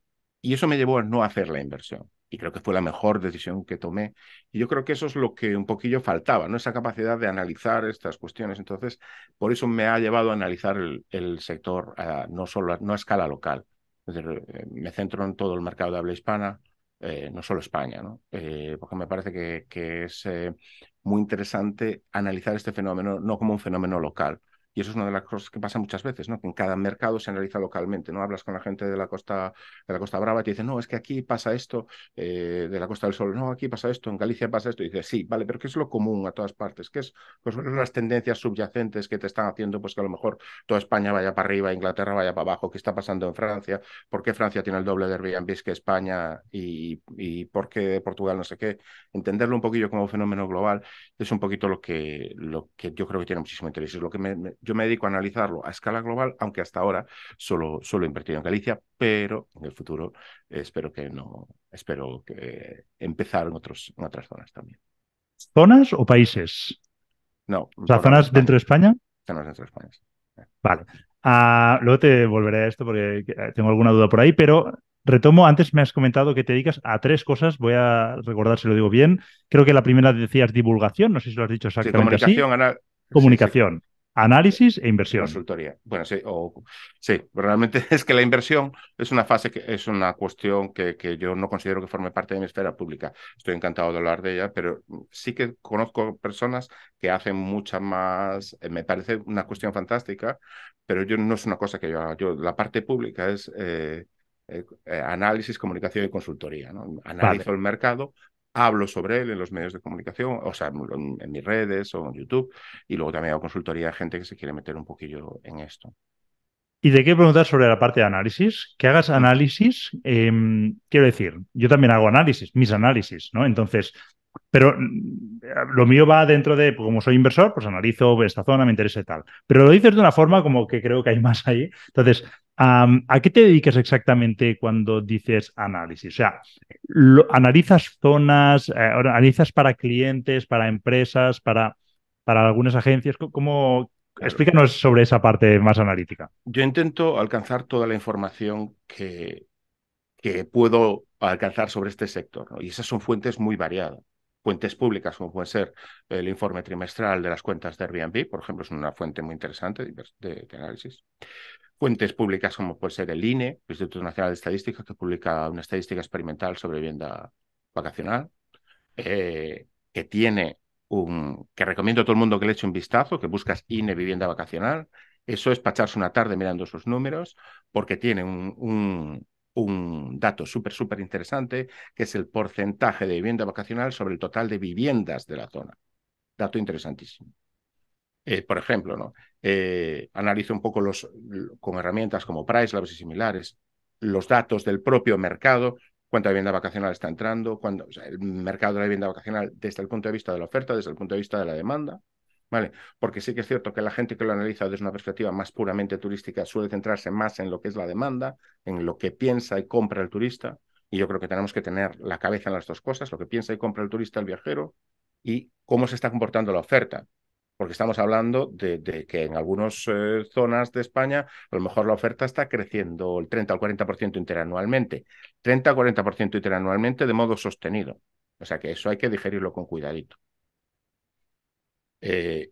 eso me llevó a no hacer la inversión y creo que fue la mejor decisión que tomé. Y yo creo que eso es lo que un poquillo faltaba, ¿no? Esa capacidad de analizar estas cuestiones. Entonces, por eso me ha llevado a analizar el, sector ah, no solo a, no a escala local. decir, eh, me centro en todo el mercado de habla hispana, eh, no solo España, ¿no? Eh, porque me parece que, que es muy interesante analizar este fenómeno no como un fenómeno local, y eso es una de las cosas que pasa muchas veces, ¿no? Que en cada mercado se analiza localmente, ¿no? Hablas con la gente de la Costa, de la costa Brava y te dicen, no, es que aquí pasa esto, eh, de la Costa del Sol, no, aquí pasa esto, en Galicia pasa esto. Y dices, sí, vale, pero ¿qué es lo común a todas partes? ¿Qué es pues, las tendencias subyacentes que te están haciendo pues que a lo mejor toda España vaya para arriba, Inglaterra vaya para abajo? ¿Qué está pasando en Francia? ¿Por qué Francia tiene el doble de Airbnb que España? ¿Y, por qué Portugal no sé qué? Entenderlo un poquillo como fenómeno global es un poquito lo que, lo que yo creo que tiene muchísimo interés. Es lo que me yo me dedico a analizarlo a escala global, aunque hasta ahora solo, solo he invertido en Galicia, pero en el futuro espero que no, espero que empezar en, otros, en otras zonas también. ¿Zonas o países? No. zonas dentro de España. Zonas dentro de España. Vale. Ah, luego te volveré a esto porque eh, tengo alguna duda por ahí, pero retomo, antes me has comentado que te dedicas a tres cosas, voy a recordar si lo digo bien. Creo que la primera decías divulgación, no sé si lo has dicho exactamente. comunicación, Comunicación. Análisis e inversión. Consultoría. Bueno, sí, o, sí, realmente [laughs] es que la inversión es una fase que es una cuestión que, que, yo no considero que forme parte de mi esfera pública. Estoy encantado de hablar de ella, pero sí que conozco personas que hacen mucha más. Eh, me parece una cuestión fantástica, pero yo no es una cosa que yo Yo, la parte pública es. Eh, eh, análisis, comunicación y consultoría. ¿no? Analizo el mercado hablo sobre él en los medios de comunicación, o sea, en, mis redes o en YouTube, y luego también hago consultoría a gente que se quiere meter un poquillo en esto. Y de qué preguntar sobre la parte de análisis. Que hagas análisis, em, quiero decir, yo también hago análisis, mis análisis, ¿no? Entonces, pero mm, lo mío va dentro de, pues, como soy inversor, pues analizo esta zona, me interesa y tal. Pero lo dices de una forma como que creo que hay más ahí. Entonces, ¿A qué te dedicas exactamente cuando dices análisis? O sea, ¿analizas zonas, eh, analizas para clientes, para empresas, para, para algunas agencias? ¿Cómo, Explícanos sobre esa parte más analítica. Yo intento alcanzar toda la información que, que puedo alcanzar sobre este sector, y esas son fuentes muy variadas fuentes públicas, como puede ser el informe trimestral de las cuentas de Airbnb, por ejemplo, es una fuente muy interesante de análisis fuentes públicas como puede ser el INE, Instituto Nacional de Estadística, que publica una estadística experimental sobre vivienda vacacional, eh, que tiene un, que recomiendo a todo el mundo que le eche un vistazo, que buscas INE vivienda vacacional, eso es pacharse una tarde mirando sus números, porque tiene un dato súper, súper interesante, que es el porcentaje de vivienda vacacional sobre el total de viviendas de la zona. Dato interesantísimo. Eh, por ejemplo, ¿no? Eh, analizo un poco los, con herramientas como Price Labs y similares los datos del propio mercado, cuánta vivienda vacacional está entrando, cuándo el mercado de la vivienda vacacional desde el punto de vista de la oferta, desde el punto de vista de la demanda, ¿vale? Porque sí que es cierto que la gente que lo analiza desde una perspectiva más puramente turística suele centrarse más en lo que es la demanda, en lo que piensa y compra el turista, y yo creo que tenemos que tener la cabeza en las dos cosas, lo que piensa y compra el turista, el viajero, y cómo se está comportando la oferta porque estamos hablando de, que en algunas eh, zonas de España a lo mejor la oferta está creciendo el 30 o 40% interanualmente, 30 o 40% interanualmente de modo sostenido. O sea que eso hay que digerirlo con cuidadito. Eh,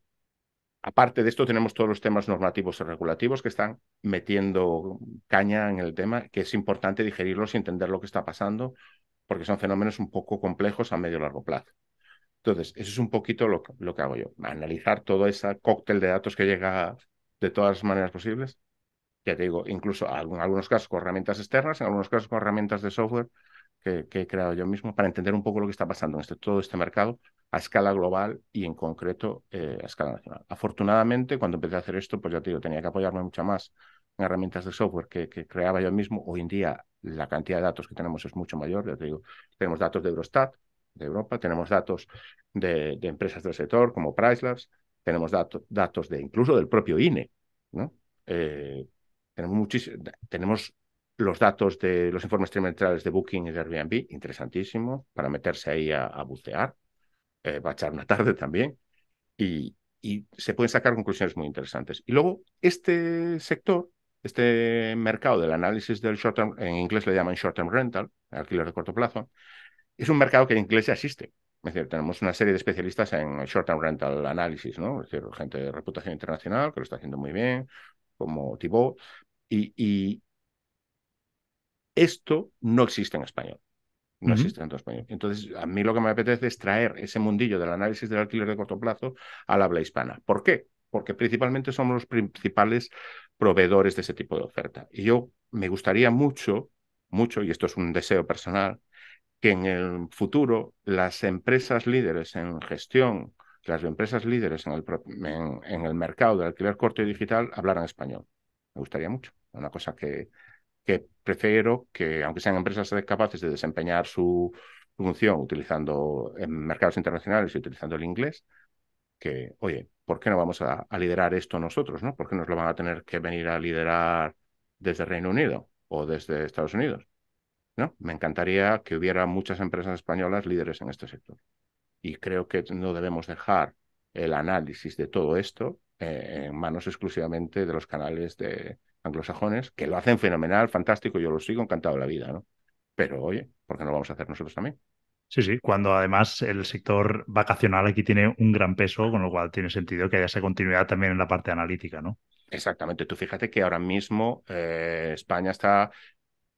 aparte de esto, tenemos todos los temas normativos y regulativos que están metiendo caña en el tema, que es importante digerirlos y entender lo que está pasando, porque son fenómenos un poco complejos a medio y largo plazo. Entonces, eso es un poquito lo, lo que hago yo, analizar todo ese cóctel de datos que llega de todas las maneras posibles. Ya te digo, incluso en algunos casos con herramientas externas, en algunos casos con herramientas de software que, he creado yo mismo para entender un poco lo que está pasando en este, todo este mercado a escala global y en concreto eh, a escala nacional. Afortunadamente, cuando empecé a hacer esto, pues ya te digo, tenía que apoyarme mucho más en herramientas de software que, que, creaba yo mismo. Hoy en día la cantidad de datos que tenemos es mucho mayor, ya te digo, tenemos datos de Eurostat, de Europa, tenemos datos de, empresas del sector como Pricelabs, tenemos datos datos de incluso del propio INE, ¿no? Eh, tenemos, tenemos los datos de los informes trimestrales de Booking y de Airbnb, interesantísimo, para meterse ahí a, bucear, eh, va a echar una tarde también, y, y se pueden sacar conclusiones muy interesantes. Y luego, este sector, este mercado del análisis del short term, en inglés le llaman short term rental, alquiler de corto plazo, es un mercado que en inglés ya existe. Es decir, tenemos una serie de especialistas en short-term rental analysis, ¿no? Es decir, gente de reputación internacional que lo está haciendo muy bien, como tipo y, esto no existe en español. No existe en español. Entonces, a mí lo que me apetece es traer ese mundillo del análisis del alquiler de corto plazo al habla hispana. ¿Por qué? Porque principalmente somos los principales proveedores de ese tipo de oferta. Y yo me gustaría mucho, mucho, y esto es un deseo personal, que en el futuro las empresas líderes en gestión, las empresas líderes en el, mercado del alquiler corto y digital hablaran español. Me gustaría mucho. Una cosa que, prefiero que, aunque sean empresas capaces de desempeñar su función utilizando en mercados internacionales y utilizando el inglés, que, oye, ¿por qué no vamos a, liderar esto nosotros? ¿no? ¿Por qué nos lo van a tener que venir a liderar desde Reino Unido o desde Estados Unidos? Me encantaría que hubiera muchas empresas españolas líderes en este sector. Y creo que no debemos dejar el análisis de todo esto eh, en manos exclusivamente de los canales de anglosajones, que lo hacen fenomenal, fantástico, yo lo sigo encantado de la vida, ¿no? Pero oye, ¿por qué no lo vamos a hacer nosotros también? Sí, sí, cuando además el sector vacacional aquí tiene un gran peso, con lo cual tiene sentido que haya esa continuidad también en la parte analítica, ¿no? Exactamente, tú fíjate que ahora mismo eh, España está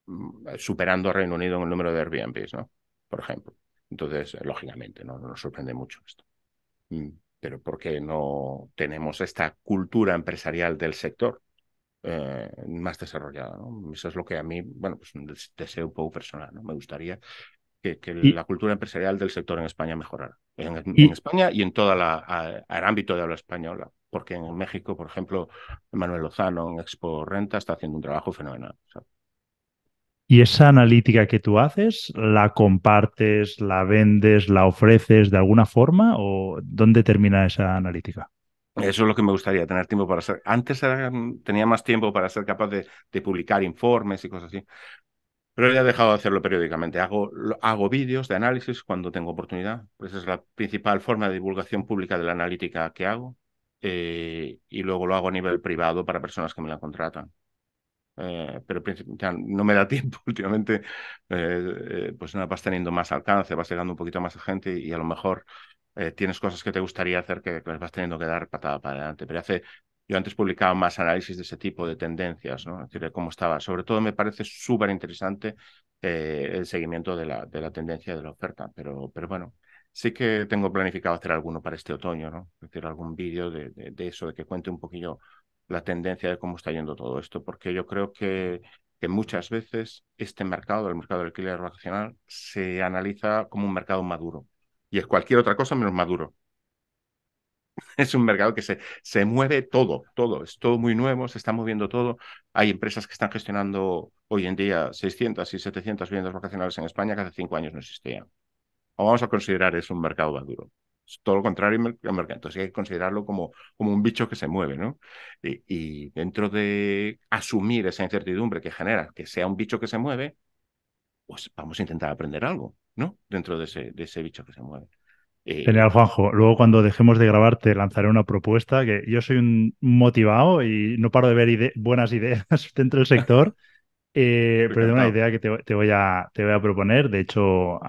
Mm, superando a Reino Unido en el número de Airbnbs, ¿no? Por ejemplo. Entonces, eh, lógicamente, no, nos sorprende mucho esto. Mm, pero ¿por qué no tenemos esta cultura empresarial del sector eh, más desarrollada, Eso es lo que a mí, bueno, pues deseo un poco personal, ¿no? Me gustaría que, la cultura empresarial del sector en España mejorara. En, España y en todo el ámbito de habla española. Porque en México, por ejemplo, Manuel Lozano en Expo Renta está haciendo un trabajo fenomenal. ¿sabes? Y esa analítica que tú haces, ¿la compartes, la vendes, la ofreces de alguna forma o dónde termina esa analítica? Eso es lo que me gustaría, tener tiempo para hacer. Antes mm, tenía más tiempo para ser capaz de, publicar informes y cosas así, pero ya he dejado de hacerlo periódicamente. Hago, hago vídeos de análisis cuando tengo oportunidad. Pues es la principal forma de divulgación pública de la analítica que hago eh, y luego lo hago a nivel privado para personas que me la contratan. Eh, pero ya no me da [laughs] tiempo últimamente, eh, eh, pues una vas teniendo más alcance, vas llegando un poquito más a gente y, a lo mejor tienes cosas que te gustaría hacer que, vas teniendo que dar patada para adelante. Pero hace, yo antes publicaba más análisis de ese tipo de tendencias, ¿no? Es decir, cómo estaba. Sobre todo me parece súper interesante el seguimiento de la, de la tendencia de la oferta, pero, pero bueno. Sí que tengo planificado hacer alguno para este otoño, ¿no? Es decir, algún vídeo de eso, de que cuente un poquillo la tendencia de cómo está yendo todo esto, porque yo creo que, muchas veces este mercado, el mercado del alquiler vacacional, se analiza como un mercado maduro y es cualquier otra cosa menos maduro. [laughs] Es un mercado que se, se mueve todo, todo, es todo muy nuevo, se está moviendo todo. Hay empresas que están gestionando hoy en día 600 y 700 viviendas vacacionales en España que hace cinco años no existían. O vamos a considerar es un mercado maduro todo lo contrario mercado. Entonces hay que considerarlo como, como un bicho que se mueve, ¿no? Y, dentro de asumir esa incertidumbre que genera que sea un bicho que se mueve, pues vamos a intentar aprender algo, ¿no? Dentro de ese, de ese bicho que se mueve. General eh, Juanjo. Luego, cuando dejemos de grabarte lanzaré una propuesta que yo soy un motivado y no paro de ver buenas ideas [laughs] dentro del sector pero de una idea que te, voy a, proponer, de hecho,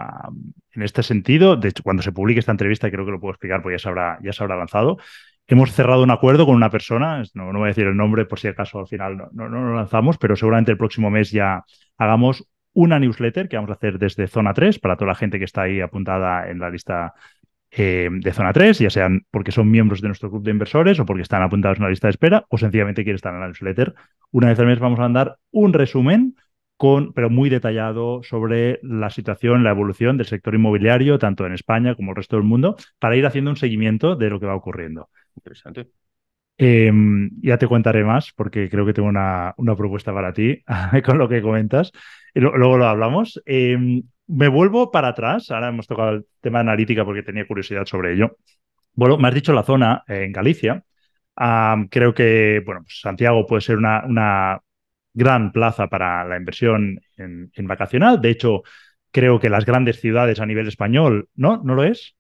en este sentido, de hecho, cuando se publique esta entrevista, creo que lo puedo explicar porque ya se habrá, lanzado. Hemos cerrado un acuerdo con una persona, no, voy a decir el nombre por si acaso al final no, no lo lanzamos, pero seguramente el próximo mes ya hagamos una newsletter que vamos a hacer desde Zona 3 para toda la gente que está ahí apuntada en la lista eh, de zona 3, ya sean porque son miembros de nuestro club de inversores o porque están apuntados en la lista de espera o sencillamente quieren estar en la newsletter. Una vez al mes vamos a mandar un resumen con, pero muy detallado sobre la situación, la evolución del sector inmobiliario, tanto en España como el resto del mundo, para ir haciendo un seguimiento de lo que va ocurriendo. Interesante. Em, ya te contaré más porque creo que tengo una, una propuesta para ti [laughs] con lo que comentas. Luego lo hablamos. Em, me vuelvo para atrás, ahora hemos tocado el tema de analítica porque tenía curiosidad sobre ello. Bueno, me has dicho la zona eh, en Galicia. creo que bueno, pues Santiago puede ser una, gran plaza para la inversión en, vacacional. De hecho, creo que las grandes ciudades a nivel español, ¿no? ¿No lo es?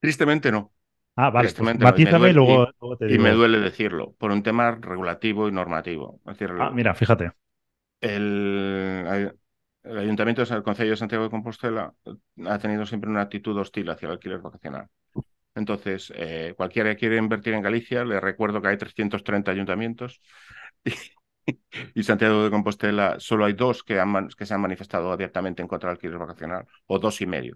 Tristemente no. Ah, vale. batízame pues y, luego, te digo. Y me duele decirlo, por un tema regulativo y normativo. ah, mira, fíjate. El, el Ayuntamiento del Consejo de Santiago de Compostela eh, ha tenido siempre una actitud hostil hacia el alquiler vacacional. Entonces, eh, cualquiera que quiera invertir en Galicia, le recuerdo que hay 330 ayuntamientos [laughs] y, Santiago de Compostela solo hay dos que, se han manifestado abiertamente en contra del alquiler vacacional, o dos y medio.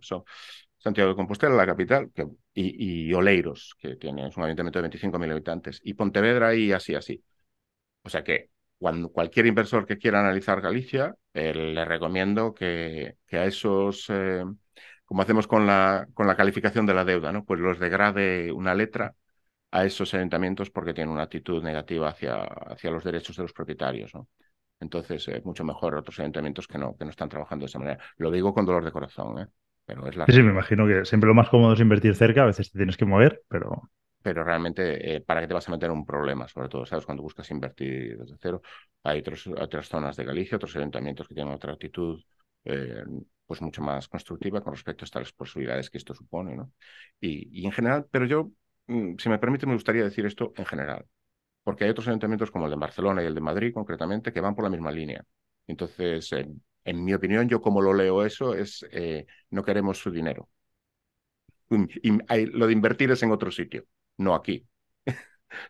Santiago de Compostela, la capital, y, Oleiros, que tiene es un ayuntamiento de 25.000 habitantes, y Pontevedra y así, así. O sea que cualquier inversor que quiera analizar Galicia, eh, le recomiendo que, a esos, eh, como hacemos con la, con la calificación de la deuda, ¿no? pues los degrade una letra a esos ayuntamientos porque tienen una actitud negativa hacia, hacia los derechos de los propietarios. ¿no? Entonces, es mucho mejor otros ayuntamientos que no, que no están trabajando de esa manera. Lo digo con dolor de corazón, ¿eh? pero es la... Sí, me imagino que siempre lo más cómodo es invertir cerca, a veces te tienes que mover, pero pero realmente, eh, ¿para qué te vas a meter un problema? Sobre todo, ¿sabes? Cuando buscas invertir desde cero, hay otras zonas de Galicia, otros ayuntamientos que tienen otra actitud. Eh, pues mucho más constructiva con respecto a estas posibilidades que esto supone, ¿no? Y, y en general, pero yo, mm, si me permite, me gustaría decir esto en general, porque hay otros ayuntamientos como el de Barcelona y el de Madrid, concretamente, que van por la misma línea. Entonces, en mi opinión, yo como lo leo eso, es eh, no queremos su dinero. lo de invertir es en otro sitio no aquí.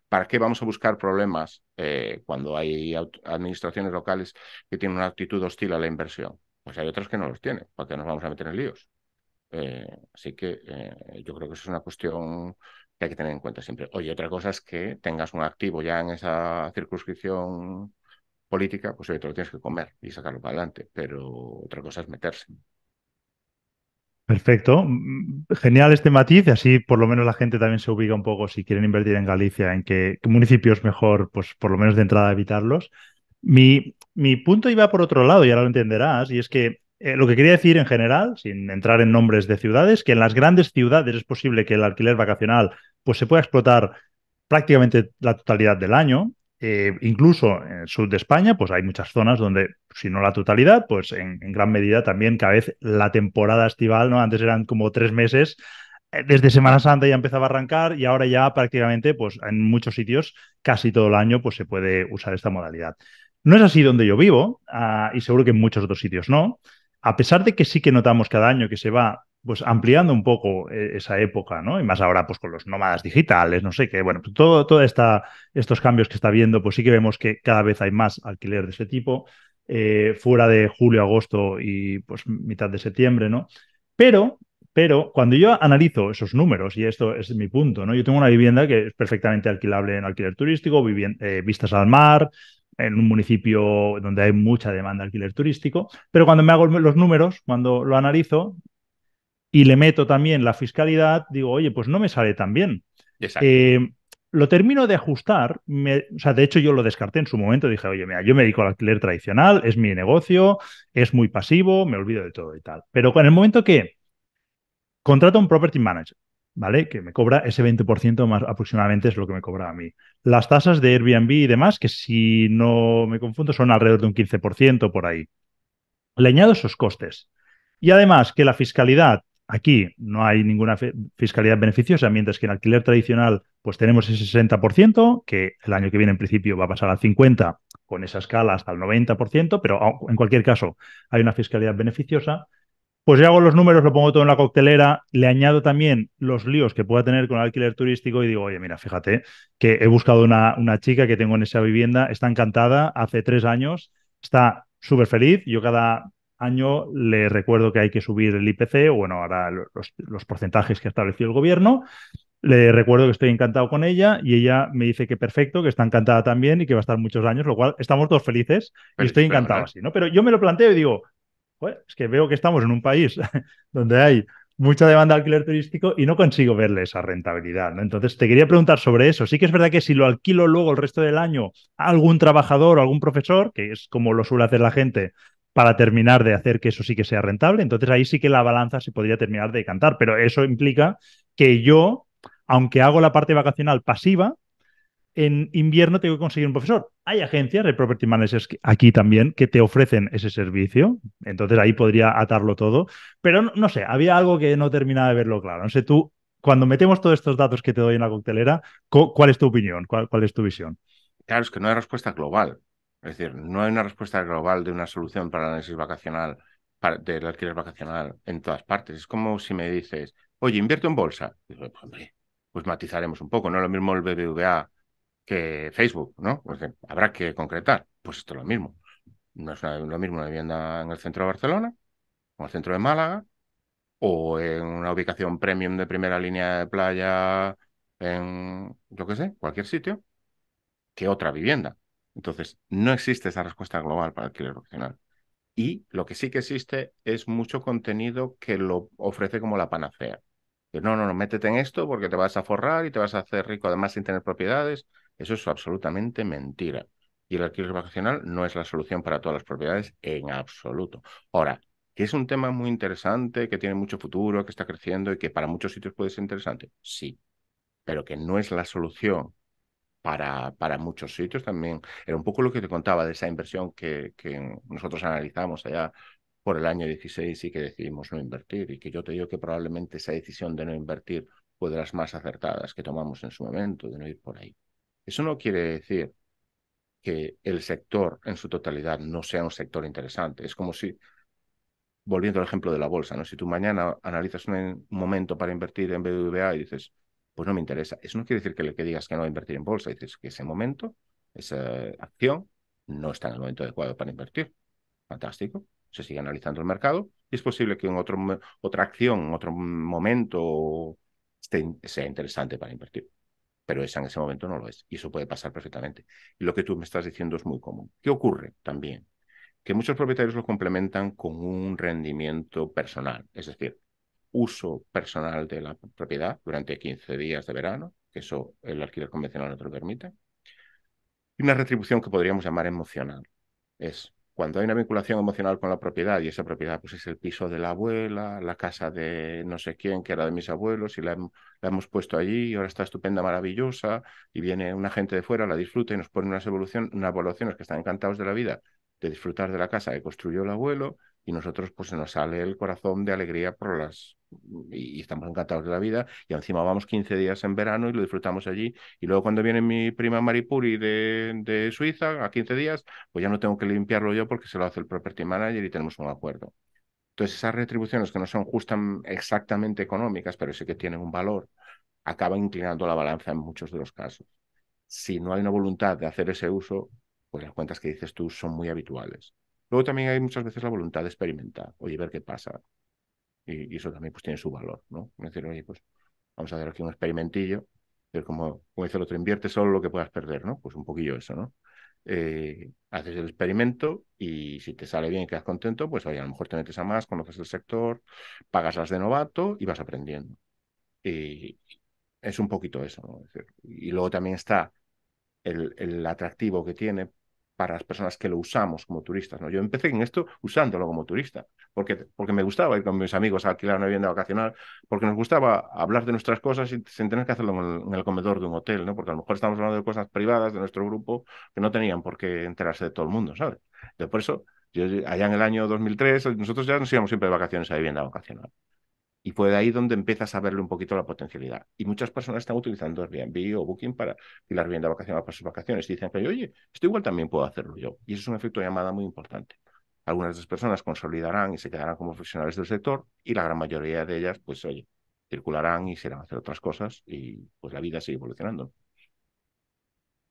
¿Para qué vamos a buscar problemas eh, cuando hay administraciones locales que tienen una actitud hostil a la inversión? Pues hay otras que no los tienen, ¿para qué nos vamos a meter en líos? Eh, así que eh, yo creo que eso es una cuestión que hay que tener en cuenta siempre. Oye, otra cosa es que tengas un activo ya en esa circunscripción política, pues oye, te lo tienes que comer y sacarlo para adelante, pero otra cosa es meterse. Perfecto. Mm, genial este matiz, así por lo menos la gente también se ubica un poco si quieren invertir en Galicia, en qué municipios mejor, pues por lo menos de entrada evitarlos. Mi, mi punto iba por otro lado, y ahora lo entenderás, y es que eh, lo que quería decir en general, sin entrar en nombres de ciudades, que en las grandes ciudades es posible que el alquiler vacacional pues, se pueda explotar prácticamente la totalidad del año, eh, incluso en el sur de España, pues hay muchas zonas donde, si no la totalidad, pues en, gran medida también cada vez la temporada estival, ¿no? Antes eran como tres meses, eh, desde Semana Santa ya empezaba a arrancar y ahora ya prácticamente, pues en muchos sitios, casi todo el año, pues se puede usar esta modalidad. No es así donde yo vivo, ah, y seguro que en muchos otros sitios no. A pesar de que sí que notamos cada año que se va pues ampliando un poco eh, esa época, ¿no? Y más ahora, pues con los nómadas digitales, no sé qué, bueno, pues, todo, todo esta, estos cambios que está viendo, pues sí que vemos que cada vez hay más alquiler de ese tipo, eh, fuera de julio, agosto y pues mitad de septiembre, ¿no? Pero, pero cuando yo analizo esos números, y esto es mi punto, ¿no? Yo tengo una vivienda que es perfectamente alquilable en alquiler turístico, eh, vistas al mar, en un municipio donde hay mucha demanda de alquiler turístico, pero cuando me hago los números, cuando lo analizo, y le meto también la fiscalidad, digo, oye, pues no me sale tan bien. Eh, lo termino de ajustar, o sea, de hecho yo lo descarté en su momento, dije, oye, mira, yo me dedico al alquiler tradicional, es mi negocio, es muy pasivo, me olvido de todo y tal. Pero en el momento que contrato un property manager, ¿vale? Que me cobra ese 20% más aproximadamente es lo que me cobra a mí. Las tasas de Airbnb y demás, que si no me confundo, son alrededor de un 15% por ahí. Le añado esos costes. Y además que la fiscalidad Aquí no hay ninguna fiscalidad beneficiosa, mientras que en alquiler tradicional pues tenemos ese 60%, que el año que viene en principio va a pasar al 50%, con esa escala hasta el 90%, pero en cualquier caso hay una fiscalidad beneficiosa. Pues yo hago los números, lo pongo todo en la coctelera, le añado también los líos que pueda tener con el alquiler turístico y digo, oye, mira, fíjate que he buscado una, una chica que tengo en esa vivienda, está encantada, hace tres años, está súper feliz, yo cada año le recuerdo que hay que subir el IPC, o bueno, ahora los, los porcentajes que ha establecido el gobierno. Le recuerdo que estoy encantado con ella y ella me dice que perfecto, que está encantada también y que va a estar muchos años, lo cual estamos todos felices y estoy encantado así, ¿no? Pero yo me lo planteo y digo, es que veo que estamos en un país [laughs] donde hay mucha demanda de alquiler turístico y no consigo verle esa rentabilidad. Entonces, te quería preguntar sobre eso. Sí que es verdad que si lo alquilo luego el resto del año a algún trabajador o algún profesor, que es como lo suele hacer la gente, para terminar de hacer que eso sí que sea rentable. Entonces ahí sí que la balanza se podría terminar de cantar, pero eso implica que yo, aunque hago la parte vacacional pasiva, en invierno tengo que conseguir un profesor. Hay agencias de property managers aquí también que te ofrecen ese servicio, entonces ahí podría atarlo todo, pero no, sé, había algo que no terminaba de verlo claro. No sé, tú, cuando metemos todos estos datos que te doy en la coctelera, ¿cuál es tu opinión? cuál es tu visión? Claro, es que no hay respuesta global. Es decir, no hay una respuesta global de una solución para el análisis vacacional, del alquiler vacacional en todas partes. Es como si me dices, oye, invierto en bolsa. Pues, pues, matizaremos un poco, no es lo mismo el BBVA que Facebook, ¿no? Pues, habrá que concretar. Pues esto es lo mismo. No es lo mismo una vivienda en el centro de Barcelona, o en el centro de Málaga, o en una ubicación premium de primera línea de playa en, yo que sé, cualquier sitio, que otra vivienda. Entonces, no existe esa respuesta global para el alquiler vacacional. Y lo que sí que existe es mucho contenido que lo ofrece como la panacea. Que no, no, no, métete en esto porque te vas a forrar y te vas a hacer rico además sin tener propiedades. Eso es absolutamente mentira. Y el alquiler vacacional no es la solución para todas las propiedades en absoluto. Ahora, que es un tema muy interesante, que tiene mucho futuro, que está creciendo y que para muchos sitios puede ser interesante, sí, pero que no es la solución para, muchos sitios también. Era un poco lo que te contaba de esa inversión que, nosotros analizamos allá por el año 16 y que decidimos no invertir y que yo te digo que probablemente esa decisión de no invertir fue de las más acertadas que tomamos en su momento, de no ir por ahí. Eso no quiere decir que el sector en su totalidad no sea un sector interesante. Es como si, volviendo al ejemplo de la bolsa, ¿no? si tú mañana analizas un momento para invertir en BBVA y dices, pues no me interesa. Eso no quiere decir que, que digas que no va a invertir en bolsa, dices que ese momento, esa acción, no está en el momento adecuado para invertir. Fantástico. Se sigue analizando el mercado y es posible que en otro, otra acción, en otro momento, sea interesante para invertir. Pero esa en ese momento no lo es. Y eso puede pasar perfectamente. Y lo que tú me estás diciendo es muy común. ¿Qué ocurre también? Que muchos propietarios lo complementan con un rendimiento personal. Es decir, uso personal de la propiedad durante 15 días de verano, que eso el alquiler convencional no te lo permite. Y una retribución que podríamos llamar emocional. Es cuando hay una vinculación emocional con la propiedad y esa propiedad pues es el piso de la abuela, la casa de no sé quién que era de mis abuelos y la, hemos puesto allí y ahora está estupenda, maravillosa y viene una gente de fuera, la disfruta y nos pone unas, evolución, unas que están encantados de la vida, de disfrutar de la casa que construyó el abuelo y nosotros pues se nos sale el corazón de alegría por las y, estamos encantados de la vida y encima vamos 15 días en verano y lo disfrutamos allí y luego cuando viene mi prima Maripuri de, de Suiza a 15 días pues ya no tengo que limpiarlo yo porque se lo hace el property manager y tenemos un acuerdo entonces esas retribuciones que no son justas exactamente económicas pero sí que tienen un valor acaba inclinando la balanza en muchos de los casos si no hay una voluntad de hacer ese uso pues las cuentas que dices tú son muy habituales Luego también hay muchas veces la voluntad de experimentar, oye, ver qué pasa. Y, eso también pues tiene su valor, ¿no? Es decir, oye, pues vamos a hacer aquí un experimentillo, pero como, dice el otro, invierte solo lo que puedas perder, ¿no? Pues un poquillo eso, ¿no? Eh, haces el experimento y si te sale bien y quedas contento, pues ahí a lo mejor te metes a más, conoces el sector, pagas las de novato y vas aprendiendo. Y es un poquito eso, ¿no? y luego también está el atractivo que tiene para las personas que lo usamos como turistas. ¿no? Yo empecé en esto usándolo como turista, porque, porque me gustaba ir con mis amigos a alquilar una vivienda vacacional, porque nos gustaba hablar de nuestras cosas sin tener que hacerlo en el, comedor de un hotel, ¿no? porque a lo mejor estamos hablando de cosas privadas de nuestro grupo que no tenían por qué enterarse de todo el mundo, ¿sabes? Entonces, por eso, allá en el año 2003, nosotros ya nos íbamos siempre de vacaciones a vivienda vacacional. Y fue de ahí donde empiezas a verle un poquito la potencialidad. Y muchas personas están utilizando Airbnb o Booking para la vivienda vacacional para sus vacaciones. Y dicen, que, oye, esto igual también puedo hacerlo yo. Y eso es un efecto llamada muy importante. Algunas de esas personas consolidarán y se quedarán como profesionales del sector y la gran mayoría de ellas, pues oye, circularán y se irán a hacer otras cosas y pues la vida sigue evolucionando.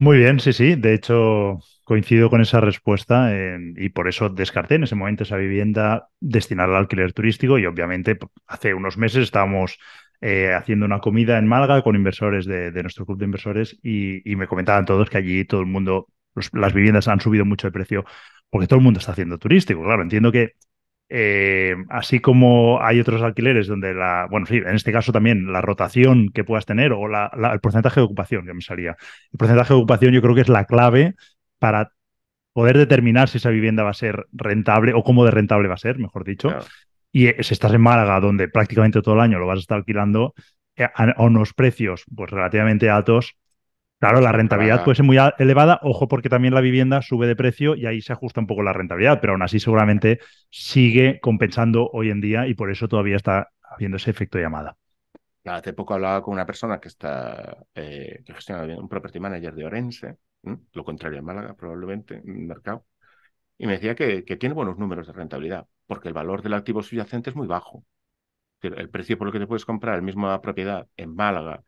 Muy bien, sí, sí. De hecho, coincido con esa respuesta y por eso descarté en ese momento esa vivienda destinada al alquiler turístico y obviamente hace unos meses estábamos eh, haciendo una comida en Málaga con inversores de, nuestro club de inversores y, me comentaban todos que allí todo el mundo, las viviendas han subido mucho de precio porque todo el mundo está haciendo turístico. Claro, entiendo que eh, así como hay otros alquileres donde la, bueno, sí, en este caso también la rotación que puedas tener o el porcentaje de ocupación que me salía. El porcentaje de ocupación yo creo que es la clave para poder determinar si esa vivienda va a ser rentable o cómo de rentable va a ser, mejor dicho. Y eh, si estás en Málaga, donde prácticamente todo el año lo vas a estar alquilando eh, a, unos precios pues, relativamente altos, Claro, la rentabilidad puede ser muy elevada, ojo porque también la vivienda sube de precio y ahí se ajusta un poco la rentabilidad, pero aún así seguramente sigue compensando hoy en día y por eso todavía está habiendo ese efecto llamada. Hace poco hablaba con una persona que está eh, que gestiona un property manager de Orense, lo contrario en Málaga probablemente, en mercado, y me decía que, tiene buenos números de rentabilidad, porque el valor del activo subyacente es muy bajo. el precio por lo que te puedes comprar la misma propiedad en Málaga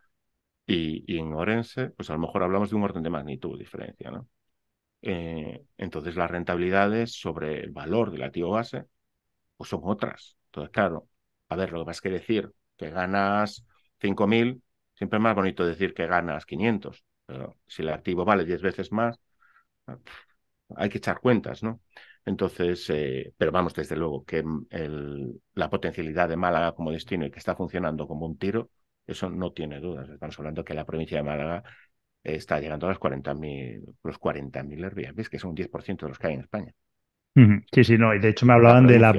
y, en Orense, pues a lo mejor hablamos de un orden de magnitud diferencia, ¿no? Eh, entonces las rentabilidades sobre el valor del activo base, pues son otras. Entonces, claro, a ver, lo que más que decir que ganas 5.000, siempre es más bonito decir que ganas 500, pero si el activo vale 10 veces más, ah, hay que echar cuentas, ¿no? Entonces, eh, pero vamos, desde luego que mm, el, la potencialidad de Málaga como destino y que está funcionando como un tiro, eso no tiene dudas. Estamos hablando que la provincia de Málaga está llegando a los 40.000 los 40 que son un 10% de los que hay en España. Sí, sí, no, y de hecho me hablaban de la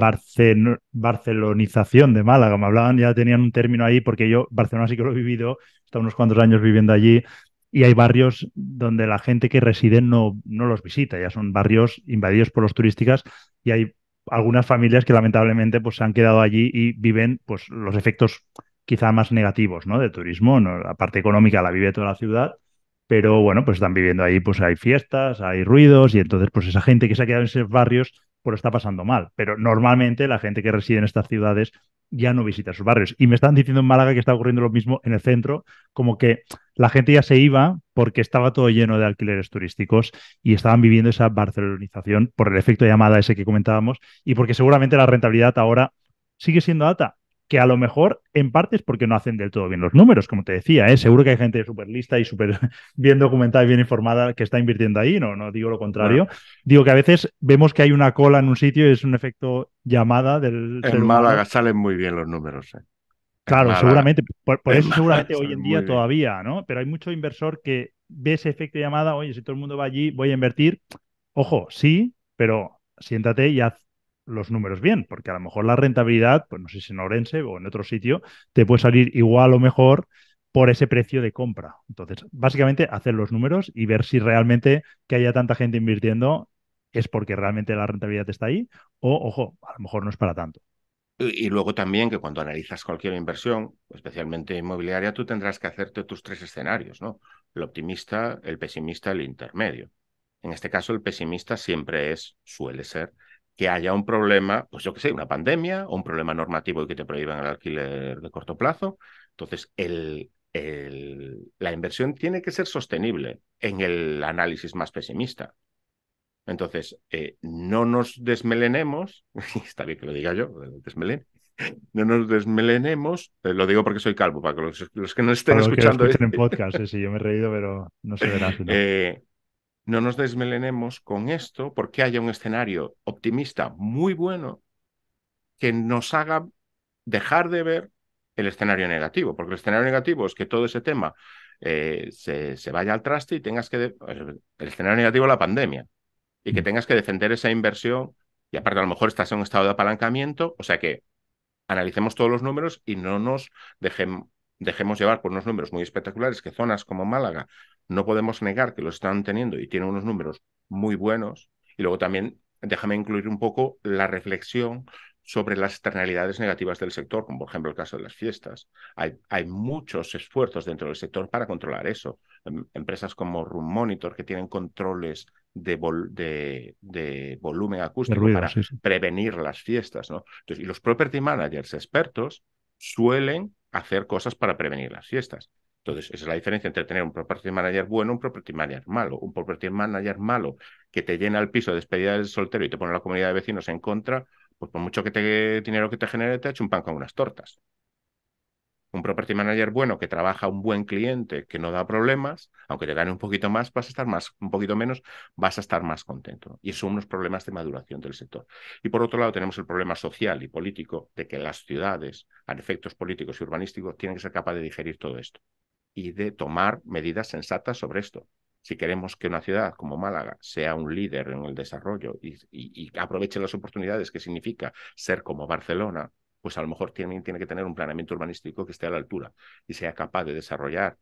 barcelonización de Málaga, me hablaban, ya tenían un término ahí, porque yo Barcelona sí que lo he vivido, he estado unos cuantos años viviendo allí, y hay barrios donde la gente que reside no, no los visita, ya son barrios invadidos por los turísticas, y hay algunas familias que lamentablemente pues, se han quedado allí y viven pues, los efectos quizá más negativos, ¿no? De turismo, ¿no? la parte económica la vive toda la ciudad, pero bueno, pues están viviendo ahí, pues hay fiestas, hay ruidos y entonces pues esa gente que se ha quedado en esos barrios pues está pasando mal, pero normalmente la gente que reside en estas ciudades ya no visita sus barrios. Y me están diciendo en Málaga que está ocurriendo lo mismo en el centro, como que la gente ya se iba porque estaba todo lleno de alquileres turísticos y estaban viviendo esa barcelonización por el efecto llamada ese que comentábamos y porque seguramente la rentabilidad ahora sigue siendo alta, que a lo mejor en parte es porque no hacen del todo bien los números, como te decía, ¿eh? seguro que hay gente súper lista y súper [laughs] bien documentada y bien informada que está invirtiendo ahí, no, no digo lo contrario. Digo que a veces vemos que hay una cola en un sitio y es un efecto llamada del... En Málaga salen muy bien los números. ¿eh? Claro, seguramente, por, eso seguramente hoy en día todavía, ¿no? Pero hay mucho inversor que ve ese efecto llamada, oye, si todo el mundo va allí, voy a invertir. Ojo, sí, pero siéntate y haz los números bien, porque a lo mejor la rentabilidad, pues no sé si en Orense o en otro sitio, te puede salir igual o mejor por ese precio de compra. Entonces, básicamente hacer los números y ver si realmente que haya tanta gente invirtiendo es porque realmente la rentabilidad está ahí o, ojo, a lo mejor no es para tanto. Y, luego también que cuando analizas cualquier inversión, especialmente inmobiliaria, tú tendrás que hacerte tus tres escenarios, ¿no? El optimista, el pesimista, el intermedio. En este caso, el pesimista siempre es, suele ser, que haya un problema, pues yo qué sé, una pandemia o un problema normativo y que te prohíban el alquiler de corto plazo. Entonces, el, la inversión tiene que ser sostenible en el análisis más pesimista. Entonces, eh, no nos desmelenemos, [laughs] está bien que lo diga yo, desmelen, no nos desmelenemos, eh, lo digo porque soy calvo, para que los, que no estén escuchando. en [laughs] podcast, sí, yo me he reído, pero no se verá no nos desmelenemos con esto porque haya un escenario optimista muy bueno que nos haga dejar de ver el escenario negativo, porque el escenario negativo es que todo ese tema eh, se, vaya al traste y tengas que... El escenario negativo es la pandemia y que mm. tengas que defender esa inversión y aparte a lo mejor estás en un estado de apalancamiento, o sea que analicemos todos los números y no nos dejemos dejemos llevar por unos números muy espectaculares que zonas como Málaga no podemos negar que los están teniendo y tienen unos números muy buenos. Y luego también déjame incluir un poco la reflexión sobre las externalidades negativas del sector, como por ejemplo el caso de las fiestas. Hay, hay muchos esfuerzos dentro del sector para controlar eso. Em, empresas como Room Monitor que tienen controles de, de, volumen acústico para prevenir las fiestas. ¿no? Entonces, y los property managers expertos suelen hacer cosas para prevenir las fiestas. Entonces, esa es la diferencia entre tener un property manager bueno, un property manager malo. Un property manager malo que te llena el piso de despedida del soltero y te pone la comunidad de vecinos en contra, pues por mucho que te dinero que te genere, te ha hecho un pan con unas tortas. Un property manager bueno que trabaja un buen cliente, que no da problemas, aunque te gane un poquito más, vas a estar más, un poquito menos, vas a estar más contento. Y son unos problemas de maduración del sector. Y por otro lado, tenemos el problema social y político de que las ciudades, a efectos políticos y urbanísticos, tienen que ser capaces de digerir todo esto y de tomar medidas sensatas sobre esto si queremos que una ciudad como Málaga sea un líder en el desarrollo y, y, aproveche las oportunidades que significa ser como Barcelona, pues a lo mejor tiene, tiene que tener un planeamiento urbanístico que esté a la altura y sea capaz de desarrollar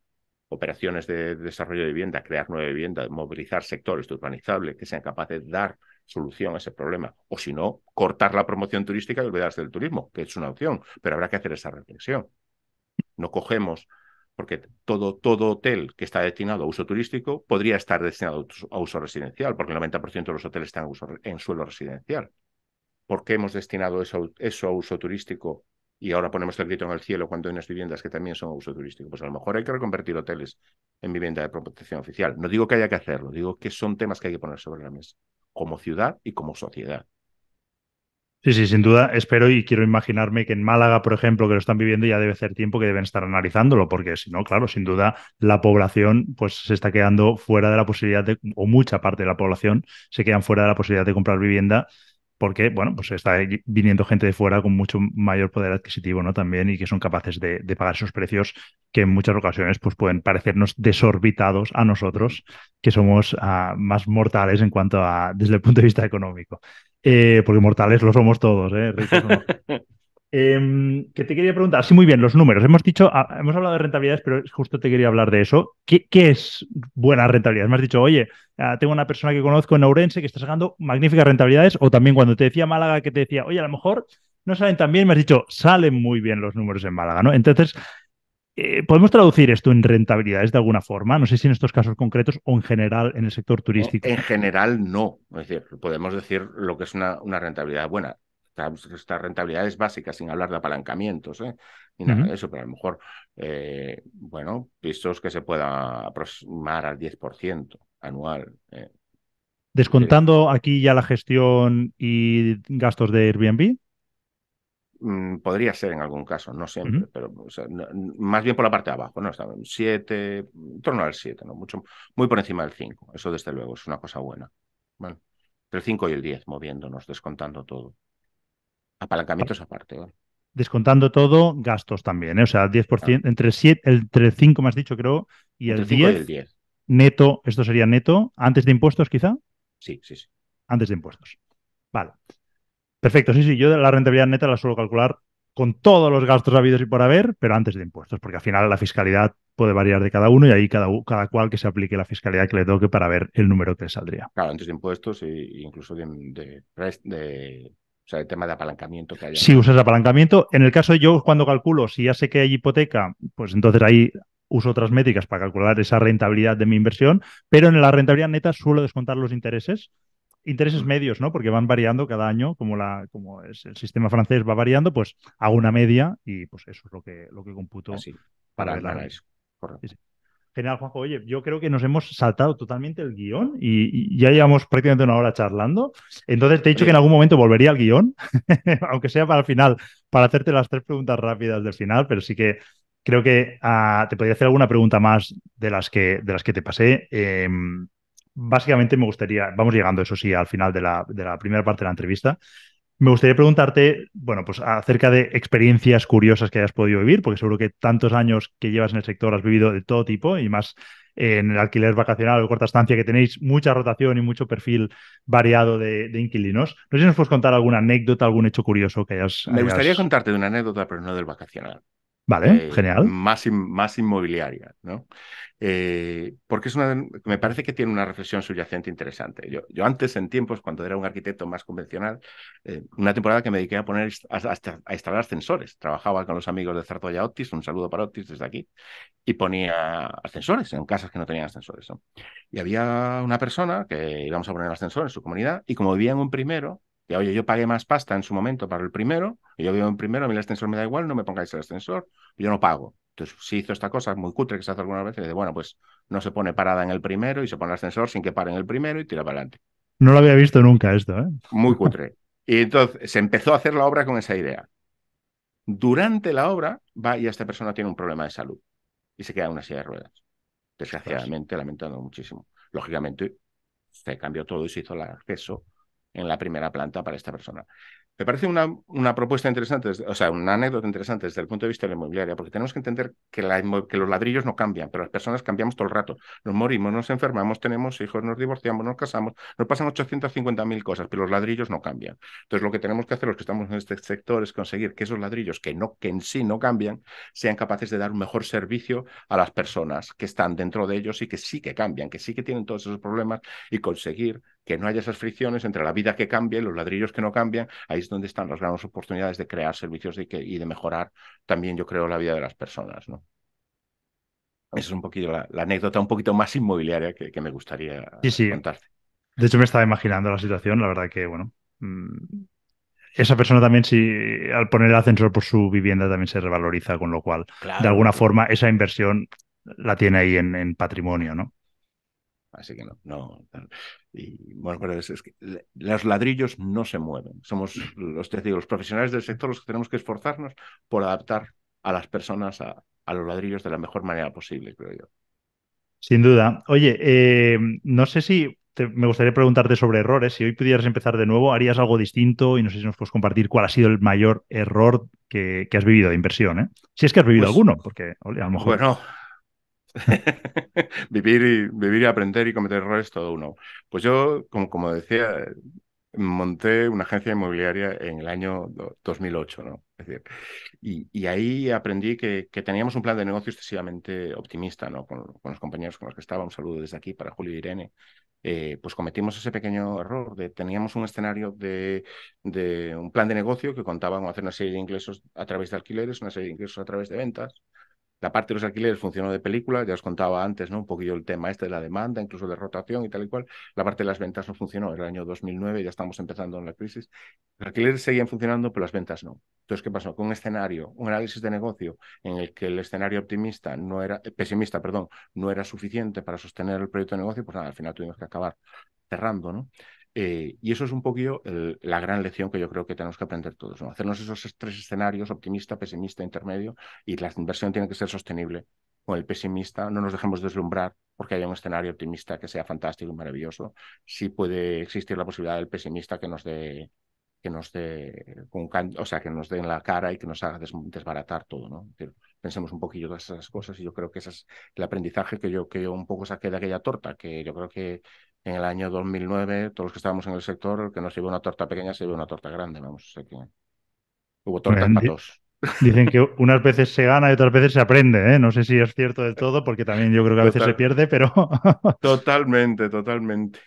operaciones de desarrollo de vivienda, crear nueva vivienda, movilizar sectores urbanizables que sean capaces de dar solución a ese problema. O si no, cortar la promoción turística y olvidarse del turismo, que es una opción, pero habrá que hacer esa reflexión. No cogemos, porque todo, todo hotel que está destinado a uso turístico podría estar destinado a uso residencial, porque el 90% de los hoteles están uso, en suelo residencial por qué hemos destinado eso, a uso turístico y ahora ponemos el grito en el cielo cuando hay unas viviendas que también son a uso turístico. Pues a lo mejor hay que reconvertir hoteles en vivienda de protección oficial. No digo que haya que hacerlo, digo que son temas que hay que poner sobre la mesa, como ciudad y como sociedad. Sí, sí, sin duda. Espero y quiero imaginarme que en Málaga, por ejemplo, que lo están viviendo, ya debe ser tiempo que deben estar analizándolo, porque si no, claro, sin duda la población pues se está quedando fuera de la posibilidad de, o mucha parte de la población se quedan fuera de la posibilidad de comprar vivienda porque, bueno, pues está viniendo gente de fuera con mucho mayor poder adquisitivo, ¿no? También y que son capaces de, pagar esos precios que en muchas ocasiones pues pueden parecernos desorbitados a nosotros, que somos ah, más mortales en cuanto a, desde el punto de vista económico. Eh, porque mortales lo somos todos, ¿eh? [laughs] Em, que te quería preguntar, sí, muy bien, los números. Hemos dicho, ah, hemos hablado de rentabilidades, pero justo te quería hablar de eso. ¿Qué, es buena rentabilidad? Me has dicho, oye, ah, tengo una persona que conozco en Ourense que está sacando magníficas rentabilidades, o también cuando te decía Málaga que te decía, oye, a lo mejor no salen tan bien, me has dicho, salen muy bien los números en Málaga, ¿no? Entonces, eh, ¿podemos traducir esto en rentabilidades de alguna forma? No sé si en estos casos concretos o en general en el sector turístico. En general, no. Es decir, podemos decir lo que es una, una rentabilidad buena. Estas rentabilidades básicas, sin hablar de apalancamientos, ¿eh? ni nada de eso, pero a lo mejor, eh, bueno, pisos que se pueda aproximar al 10% anual. Eh. Descontando aquí ya la gestión y gastos de Airbnb mm, podría ser en algún caso, no siempre, pero más bien por la parte de abajo, ¿no? Está en 7, en torno al 7, ¿no? Mucho, muy por encima del 5, eso desde luego es una cosa buena. Bueno, entre el 5 y el 10, moviéndonos, descontando todo. Apalancamientos aparte, Descontando todo, gastos también, ¿eh? o sea, 10%, entre, 7, entre 5 más dicho creo, y el, 10, neto, esto sería neto, antes de impuestos quizá. Sí, sí, sí. Antes de impuestos. Vale. Perfecto, sí, sí, yo la rentabilidad neta la suelo calcular con todos los gastos habidos y por haber, pero antes de impuestos, porque al final la fiscalidad puede variar de cada uno y ahí cada, cada cual que se aplique la fiscalidad que le toque para ver el número que le saldría. Claro, antes de impuestos e incluso de, de el tema de apalancamiento que hay. Si usas apalancamiento, en el caso de yo, cuando calculo, si ya sé que hay hipoteca, pues entonces ahí uso otras métricas para calcular esa rentabilidad de mi inversión, pero en la rentabilidad neta suelo descontar los intereses intereses mm. medios, ¿no? Porque van variando cada año, como la, como es, el sistema francés va variando, pues hago una media y pues eso es lo que, lo que computo para, el Correcto. General Juanjo. Oye, yo creo que nos hemos saltado totalmente el guión y, ya llevamos prácticamente una hora charlando. Entonces te he dicho que en algún momento volvería al guión, [laughs] aunque sea para el final, para hacerte las tres preguntas rápidas del final, pero sí que creo que ah, te podría hacer alguna pregunta más de las que, de las que te pasé. Em, básicamente me gustaría, vamos llegando, eso sí, al final de la, de la primera parte de la entrevista, me gustaría preguntarte, bueno, pues acerca de experiencias curiosas que hayas podido vivir, porque seguro que tantos años que llevas en el sector has vivido de todo tipo y más en el alquiler vacacional o corta estancia que tenéis mucha rotación y mucho perfil variado de, inquilinos. No sé si nos puedes contar alguna anécdota, algún hecho curioso que hayas... Me gustaría contarte de una anécdota, pero no del vacacional. Vale, eh, genial. Más, más inmobiliaria, ¿no? Eh, porque es una, me parece que tiene una reflexión subyacente interesante. Yo, yo antes, en tiempos, cuando era un arquitecto más convencional, eh, una temporada que me dediqué a poner a, instalar ascensores. Trabajaba con los amigos de Zartoya Otis, un saludo para Otis desde aquí, y ponía ascensores en casas que no tenían ascensores. Y había una persona que íbamos a poner ascensores en su comunidad, y como vivía en un primero, y oye, yo pagué más pasta en su momento para el primero, y yo vivo en primero, a mí el ascensor me da igual, no me pongáis el ascensor, yo no pago. Entonces, si hizo esta cosa muy cutre que se hace algunas veces, dice, bueno, pues no se pone parada en el primero y se pone el ascensor sin que pare en el primero y tira para adelante. No lo había visto nunca esto, ¿eh? Muy cutre. Y entonces se empezó a hacer la obra con esa idea. Durante la obra, va y esta persona tiene un problema de salud y se queda en una silla de ruedas. Desgraciadamente, lamentando muchísimo. Lógicamente, se cambió todo y se hizo el acceso en la primera planta para esta persona. Me parece una, una propuesta interesante, o sea, una anécdota interesante desde el punto de vista de la inmobiliaria, porque tenemos que entender que, los ladrillos no cambian, pero las personas cambiamos todo el rato. Nos morimos, nos enfermamos, tenemos hijos, nos divorciamos, nos casamos, nos pasan 850.000 cosas, pero los ladrillos no cambian. Entonces, lo que tenemos que hacer los que estamos en este sector es conseguir que esos ladrillos que, no, que en sí no cambian sean capaces de dar un mejor servicio a las personas que están dentro de ellos y que sí que cambian, que sí que tienen todos esos problemas y conseguir que no haya esas fricciones entre la vida que cambia y los ladrillos que no cambian, ahí es donde están las grandes oportunidades de crear servicios y de mejorar también, yo creo, la vida de las personas. ¿no? Esa es un poquito la, anécdota un poquito más inmobiliaria que, me gustaría contarte. De hecho, me estaba imaginando la situación, la verdad que, bueno, mm, esa persona también, si al poner el ascensor por su vivienda, también se revaloriza, con lo cual, de alguna forma, esa inversión la tiene ahí en, en, patrimonio, ¿no? Así que no, no. Y bueno, es, que los ladrillos no se mueven. Somos [clears throat] los, profesionales del sector los que tenemos que esforzarnos por adaptar a las personas a, los ladrillos de la mejor manera posible, creo yo. Sin duda. Oye, eh, no sé si me gustaría preguntarte sobre errores. Si hoy pudieras empezar de nuevo, ¿harías algo distinto? Y no sé si nos puedes compartir cuál ha sido el mayor error que, has vivido de inversión. ¿eh? Si es que has vivido pues alguno, porque a lo mejor. Bueno, [laughs] vivir, y, vivir y aprender y cometer errores, todo uno. Pues yo, como, como decía, monté una agencia inmobiliaria en el año 2008, ¿no? Es decir, y, y ahí aprendí que, que, teníamos un plan de negocio excesivamente optimista, ¿no? Con, con los compañeros con los que estaba, un saludo desde aquí para Julio y Irene. Eh, pues cometimos ese pequeño error de teníamos un escenario de, de un plan de negocio que contaba con hacer una serie de ingresos a través de alquileres, una serie de ingresos a través de ventas, la parte de los alquileres funcionó de película, ya os contaba antes, ¿no? Un poquillo el tema este de la demanda, incluso de rotación y tal y cual. La parte de las ventas no funcionó, era el año 2009, ya estamos empezando en la crisis. Los alquileres seguían funcionando, pero las ventas no. Entonces, ¿qué pasó? Con un escenario, un análisis de negocio en el que el escenario optimista no era, eh, pesimista, perdón, no era suficiente para sostener el proyecto de negocio, pues nada, al final tuvimos que acabar cerrando, ¿no? Eh, y eso es un poquillo la gran lección que yo creo que tenemos que aprender todos, ¿no? Hacernos esos tres escenarios, optimista, pesimista, intermedio, y la inversión tiene que ser sostenible con el pesimista, no nos dejemos deslumbrar porque haya un escenario optimista que sea fantástico y maravilloso. Sí puede existir la posibilidad del pesimista que nos dé que nos dé o sea, que nos dé en la cara y que nos haga desbaratar todo, ¿no? pensemos un poquillo todas esas cosas y yo creo que ese es el aprendizaje que yo que un poco saqué de aquella torta, que yo creo que en el año 2009, todos los que estábamos en el sector, el que no se iba una torta pequeña se ve una torta grande, vamos. que hubo pues tortas para Dicen que [laughs] unas veces se gana y otras veces se aprende, ¿eh? No sé si es cierto de todo, porque también yo creo que a veces se pierde, pero... totalmente, totalmente.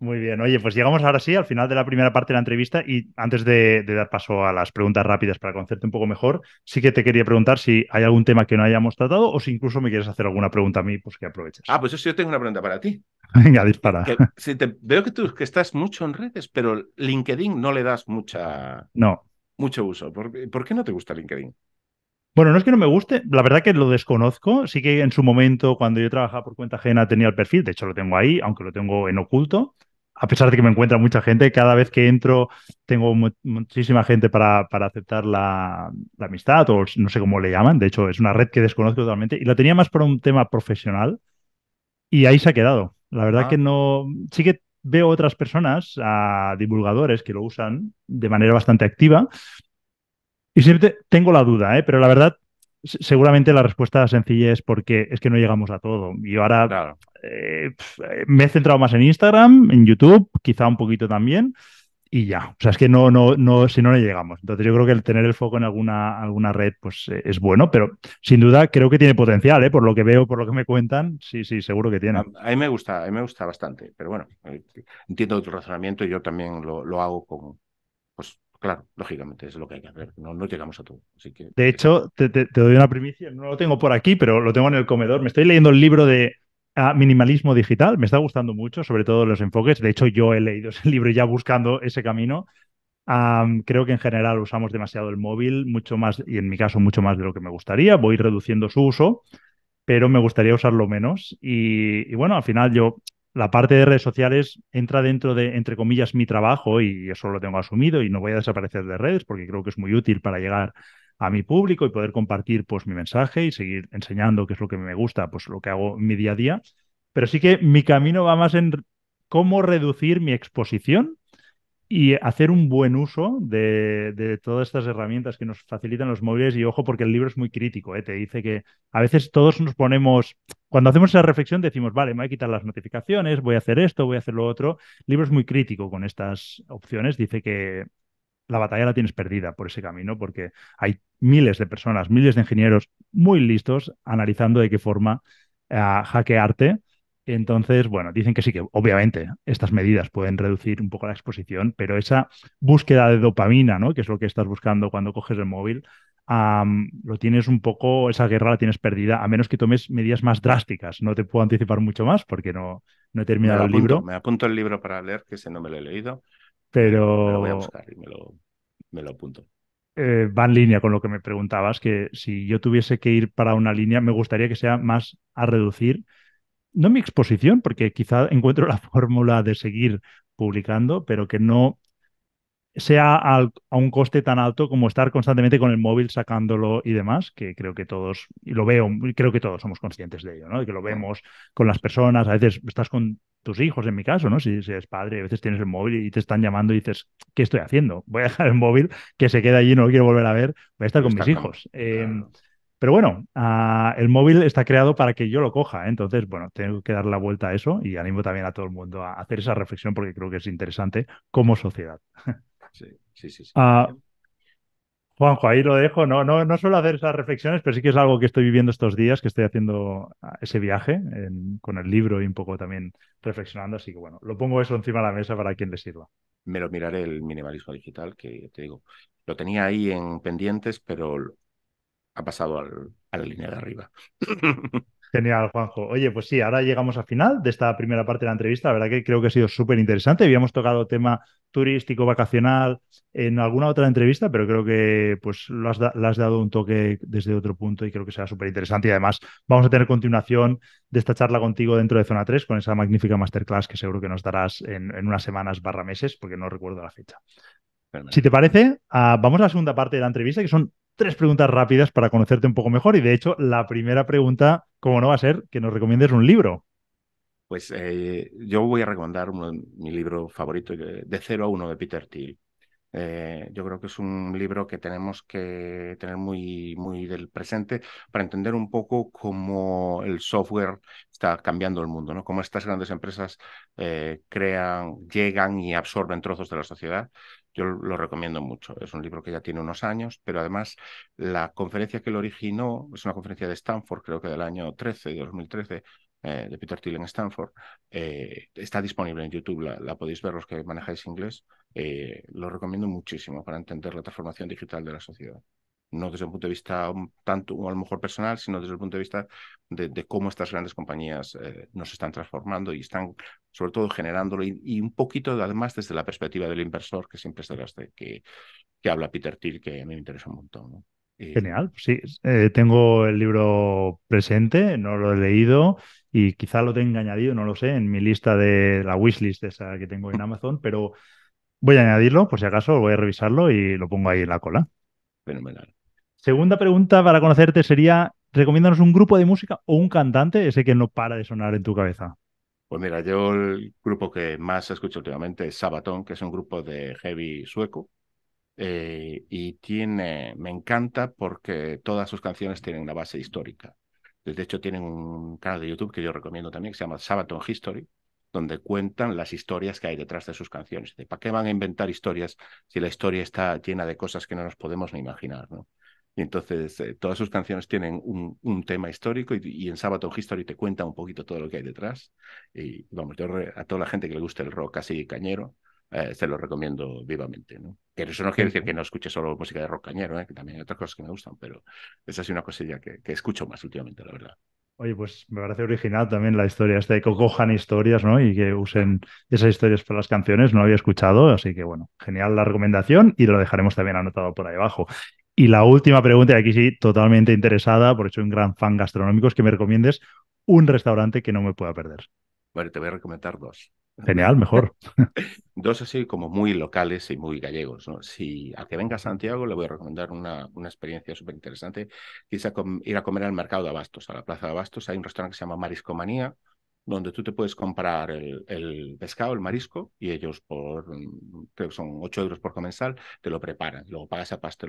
Muy bien, oye, pues llegamos ahora sí al final de la primera parte de la entrevista y antes de, dar paso a las preguntas rápidas para conocerte un poco mejor, sí que te quería preguntar si hay algún tema que no hayamos tratado o si incluso me quieres hacer alguna pregunta a mí, pues que aproveches. Ah, pues yo sí tengo una pregunta para ti. [laughs] Venga, dispara. [laughs] veo que tú que estás mucho en redes, pero LinkedIn no le das mucha, no. mucho uso. ¿Por qué no te gusta LinkedIn? Bueno, no es que no me guste, la verdad que lo desconozco. Sí que en su momento, cuando yo trabajaba por cuenta ajena, tenía el perfil, de hecho lo tengo ahí, aunque lo tengo en oculto a pesar de que me encuentra mucha gente, cada vez que entro tengo muchísima gente para, para aceptar la, amistad o no sé cómo le llaman. De hecho, es una red que desconozco totalmente y la tenía más por un tema profesional y ahí se ha quedado. La verdad ah. que no, sí que veo otras personas, a divulgadores que lo usan de manera bastante activa y siempre tengo la duda, ¿eh? pero la verdad seguramente la respuesta sencilla es porque es que no llegamos a todo. Y ahora claro. Eh, eh, me he centrado más en Instagram, en YouTube, quizá un poquito también, y ya. O sea, es que no, no, no, si no, le llegamos. Entonces, yo creo que el tener el foco en alguna, alguna red, pues eh, es bueno, pero sin duda creo que tiene potencial, ¿eh? Por lo que veo, por lo que me cuentan, sí, sí, seguro que tiene. A, mí me gusta, a mí me gusta bastante, pero bueno, entiendo tu razonamiento y yo también lo, lo hago con, pues, Claro, lógicamente es lo que hay que hacer. No, llegamos a todo. de hecho, te, doy una primicia. No lo tengo por aquí, pero lo tengo en el comedor. Me estoy leyendo el libro de minimalismo digital, me está gustando mucho, sobre todo los enfoques. De hecho, yo he leído [laughs] ese libro ya buscando ese camino. creo que en general usamos demasiado el móvil, mucho más, y en mi caso mucho más de lo que me gustaría. Voy reduciendo su uso, pero me gustaría usarlo menos. Y, y bueno, al final yo, la parte de redes sociales entra dentro de, entre comillas, mi trabajo y eso lo tengo asumido y no voy a desaparecer de redes porque creo que es muy útil para llegar a mi público y poder compartir pues mi mensaje y seguir enseñando qué es lo que me gusta, pues lo que hago mi día a día. Pero sí que mi camino va más en cómo reducir mi exposición y hacer un buen uso de, todas estas herramientas que nos facilitan los móviles. Y ojo, porque el libro es muy crítico, ¿eh? te dice que a veces todos nos ponemos, cuando hacemos esa reflexión decimos, vale, me voy a quitar las notificaciones, voy a hacer esto, voy a hacer lo otro. El libro es muy crítico con estas opciones, dice que la batalla la tienes perdida por ese camino, porque hay miles de personas, miles de ingenieros muy listos analizando de qué forma eh, hackearte. Entonces, bueno, dicen que sí, que obviamente estas medidas pueden reducir un poco la exposición, pero esa búsqueda de dopamina, ¿no? Que es lo que estás buscando cuando coges el móvil, lo tienes un poco, esa guerra la tienes perdida, a menos que tomes medidas más drásticas. No te puedo anticipar mucho más porque no, he terminado el libro. Me apunto el libro para leer, que ese no me lo he leído. Pero. Me lo a me lo, apunto. Eh, va en línea con lo que me preguntabas, que si yo tuviese que ir para una línea, me gustaría que sea más a reducir, no mi exposición, porque quizá [laughs] encuentro la fórmula de seguir publicando, pero que no sea a un coste tan alto como estar constantemente con el móvil sacándolo y demás, que creo que todos, y lo veo, creo que todos somos conscientes de ello, ¿no? De que lo vemos con las personas, a veces estás con tus hijos, en mi caso, ¿no? Si, eres padre, a veces tienes el móvil y te están llamando y dices, ¿qué estoy haciendo? Voy a dejar el móvil que se queda allí, no lo quiero volver a ver, voy a estar con mis hijos. Em, pero bueno, ah, el móvil está creado para que yo lo coja. ¿eh? Entonces, bueno, tengo que dar la vuelta a eso y animo también a todo el mundo a hacer esa reflexión porque creo que es interesante como sociedad. [laughs] Sí, sí, sí. Ah, Juanjo, ahí lo dejo. No, no, no suelo hacer esas reflexiones, pero sí que es algo que estoy viviendo estos días, que estoy haciendo ah, ese viaje con el libro y un poco también reflexionando. Así que bueno, lo pongo eso encima de la mesa para quien le sirva. Me lo miraré el minimalismo digital, que te digo, lo tenía ahí en pendientes, pero ha pasado a la línea de arriba. [laughs] Genial, Juanjo. Oye, pues sí, ahora llegamos al final de esta primera parte de la entrevista. La verdad que creo que ha sido súper interesante. Habíamos tocado tema turístico, vacacional, en alguna otra entrevista, pero creo que pues lo has, dado un toque desde otro punto y creo que será súper interesante. Y además vamos a tener continuación de esta charla contigo dentro de Zona 3 con esa magnífica masterclass que seguro que nos darás en, unas semanas barra meses, porque no recuerdo la fecha. Si te parece, ah, vamos a la segunda parte de la entrevista, que son tres preguntas rápidas para conocerte un poco mejor. Y de hecho, la primera pregunta, como no va a ser, que nos recomiendes un libro. Pues eh, yo voy a recomendar mi libro favorito, De cero a uno, de Peter Thiel. Eh, yo creo que es un libro que tenemos que tener muy, muy del presente para entender un poco cómo el software está cambiando el mundo, ¿no? Cómo estas grandes empresas eh, crean, llegan y absorben trozos de la sociedad yo lo recomiendo mucho. Es un libro que ya tiene unos años, pero además la conferencia que lo originó es una conferencia de Stanford, creo que del año 13, de 2013, eh, de Peter Thiel en Stanford. Eh, está disponible en YouTube, la, podéis ver los que manejáis inglés. Eh, lo recomiendo muchísimo para entender la transformación digital de la sociedad no desde el punto de vista um, tanto o a lo mejor personal, sino desde el punto de vista de, cómo estas grandes compañías eh, nos están transformando y están sobre todo generándolo y, un poquito además desde la perspectiva del inversor, que siempre es de que, que habla Peter Thiel, que a mí me interesa un montón. ¿no? Genial, sí, eh, tengo el libro presente, no lo he leído y quizá lo tenga añadido, no lo sé, en mi lista de la wishlist esa que tengo en Amazon, pero voy a añadirlo por si acaso, voy a revisarlo y lo pongo ahí en la cola. Fenomenal. Segunda pregunta para conocerte sería, recomiéndanos un grupo de música o un cantante, ese que no para de sonar en tu cabeza. Pues mira, yo el grupo que más escucho últimamente es Sabaton, que es un grupo de heavy sueco. Eh, y tiene, me encanta porque todas sus canciones tienen una base histórica. De hecho, tienen un canal de YouTube que yo recomiendo también, que se llama Sabaton History, donde cuentan las historias que hay detrás de sus canciones. ¿Para qué van a inventar historias si la historia está llena de cosas que no nos podemos ni imaginar? ¿no? Y entonces eh, todas sus canciones tienen un, tema histórico y, en Sabaton History te cuenta un poquito todo lo que hay detrás. Y vamos, yo a toda la gente que le guste el rock así cañero, eh, se lo recomiendo vivamente. ¿no? Pero eso no quiere decir que no escuche solo música de rock cañero, ¿eh? que también hay otras cosas que me gustan, pero esa es una cosilla que, que escucho más últimamente, la verdad. Oye, pues me parece original también la historia esta de que cojan historias, ¿no? Y que usen esas historias para las canciones, no había escuchado, así que bueno, genial la recomendación y lo dejaremos también anotado por ahí abajo. Y la última pregunta, y aquí sí, totalmente interesada, porque soy un gran fan gastronómico, es que me recomiendes un restaurante que no me pueda perder. Bueno, te voy a recomendar dos. Genial, mejor. [laughs] dos así como muy locales y muy gallegos. Si al que venga a Santiago le voy a recomendar una, una experiencia súper interesante, quizá ir a comer al mercado de Abastos, a la plaza de Abastos. Hay un restaurante que se llama Mariscomanía, donde tú te puedes comprar el, pescado, el marisco, y ellos por, mm, son 8 euros por comensal, te lo preparan. Luego pagas aparte,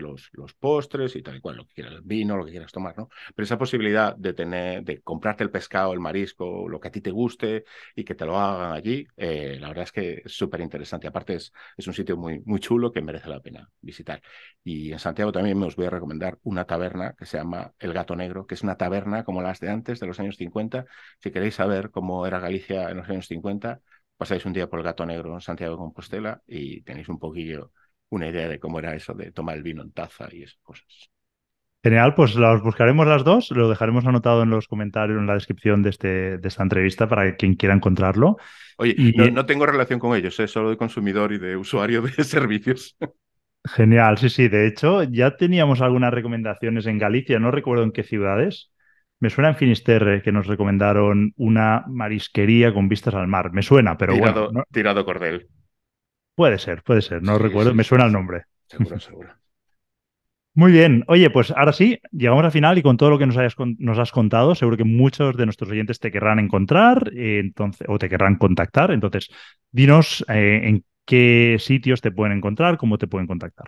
los, postres y tal y cual, lo que quieras, el vino, lo que quieras tomar, ¿no? Pero esa posibilidad de tener, de comprarte el pescado, el marisco, lo que a ti te guste y que te lo hagan allí, eh, la verdad es que es súper interesante. Aparte es, un sitio muy, muy chulo que merece la pena visitar. Y en Santiago también me os voy a recomendar una taberna que se llama El Gato Negro, que es una taberna como las de antes, de los años 50, si queréis saber cómo era Galicia en los años 50, pasáis un día por el Gato Negro en Santiago de Compostela y tenéis un poquillo una idea de cómo era eso de tomar el vino en taza y esas cosas. Genial, pues los buscaremos las dos, lo dejaremos anotado en los comentarios, en la descripción de, este, de esta entrevista para quien quiera encontrarlo. Oye, no, tengo relación con ellos, ¿eh? solo de consumidor y de usuario de [laughs] servicios. Genial, sí, sí, de hecho ya teníamos algunas recomendaciones en Galicia, no recuerdo en qué ciudades, me suena en Finisterre que nos recomendaron una marisquería con vistas al mar. Me suena, pero tirado, Tirado cordel. Puede ser, puede ser. No recuerdo. me suena el nombre. Seguro, [laughs] seguro. Muy bien. Oye, pues ahora sí, llegamos al final y con todo lo que nos, has contado, seguro que muchos de nuestros oyentes te querrán encontrar eh, entonces, o te querrán contactar. Entonces, dinos eh, en qué sitios te pueden encontrar, cómo te pueden contactar.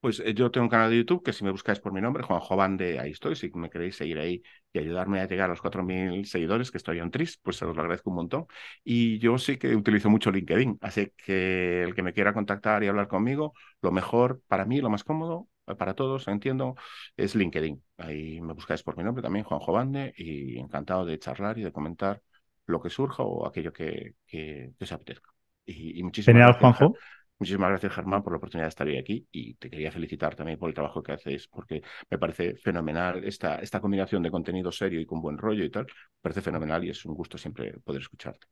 Pues eh, yo tengo un canal de YouTube que si me buscáis por mi nombre, Juan Bande, ahí estoy, si me queréis seguir ahí y ayudarme a llegar a los 4.000 seguidores, que estoy en tris, pues se los agradezco un montón. Y yo sí que utilizo mucho LinkedIn, así que el que me quiera contactar y hablar conmigo, lo mejor para mí, lo más cómodo, eh, para todos, entiendo, es LinkedIn. Ahí me buscáis por mi nombre también, Juan Jovande, y encantado de charlar y de comentar lo que surja o aquello que, que, os apetezca. Y, muchísimas Genial, ¿eh? Juanjo. Muchísimas gracias, Germán, por la oportunidad de estar hoy aquí y te quería felicitar también por el trabajo que hacéis, porque me parece fenomenal esta, esta combinación de contenido serio y con buen rollo y tal. Me parece fenomenal y es un gusto siempre poder escucharte.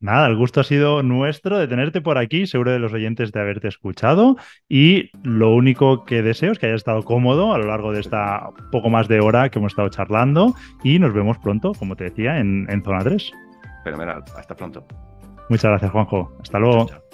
Nada, el gusto ha sido nuestro de tenerte por aquí, seguro de los oyentes de haberte escuchado y lo único que deseo es que hayas estado cómodo a lo largo de esta poco más de hora que hemos estado charlando y nos vemos pronto, como te decía, en, Zona 3. Fenomenal, hasta pronto. Muchas gracias Juanjo, hasta luego.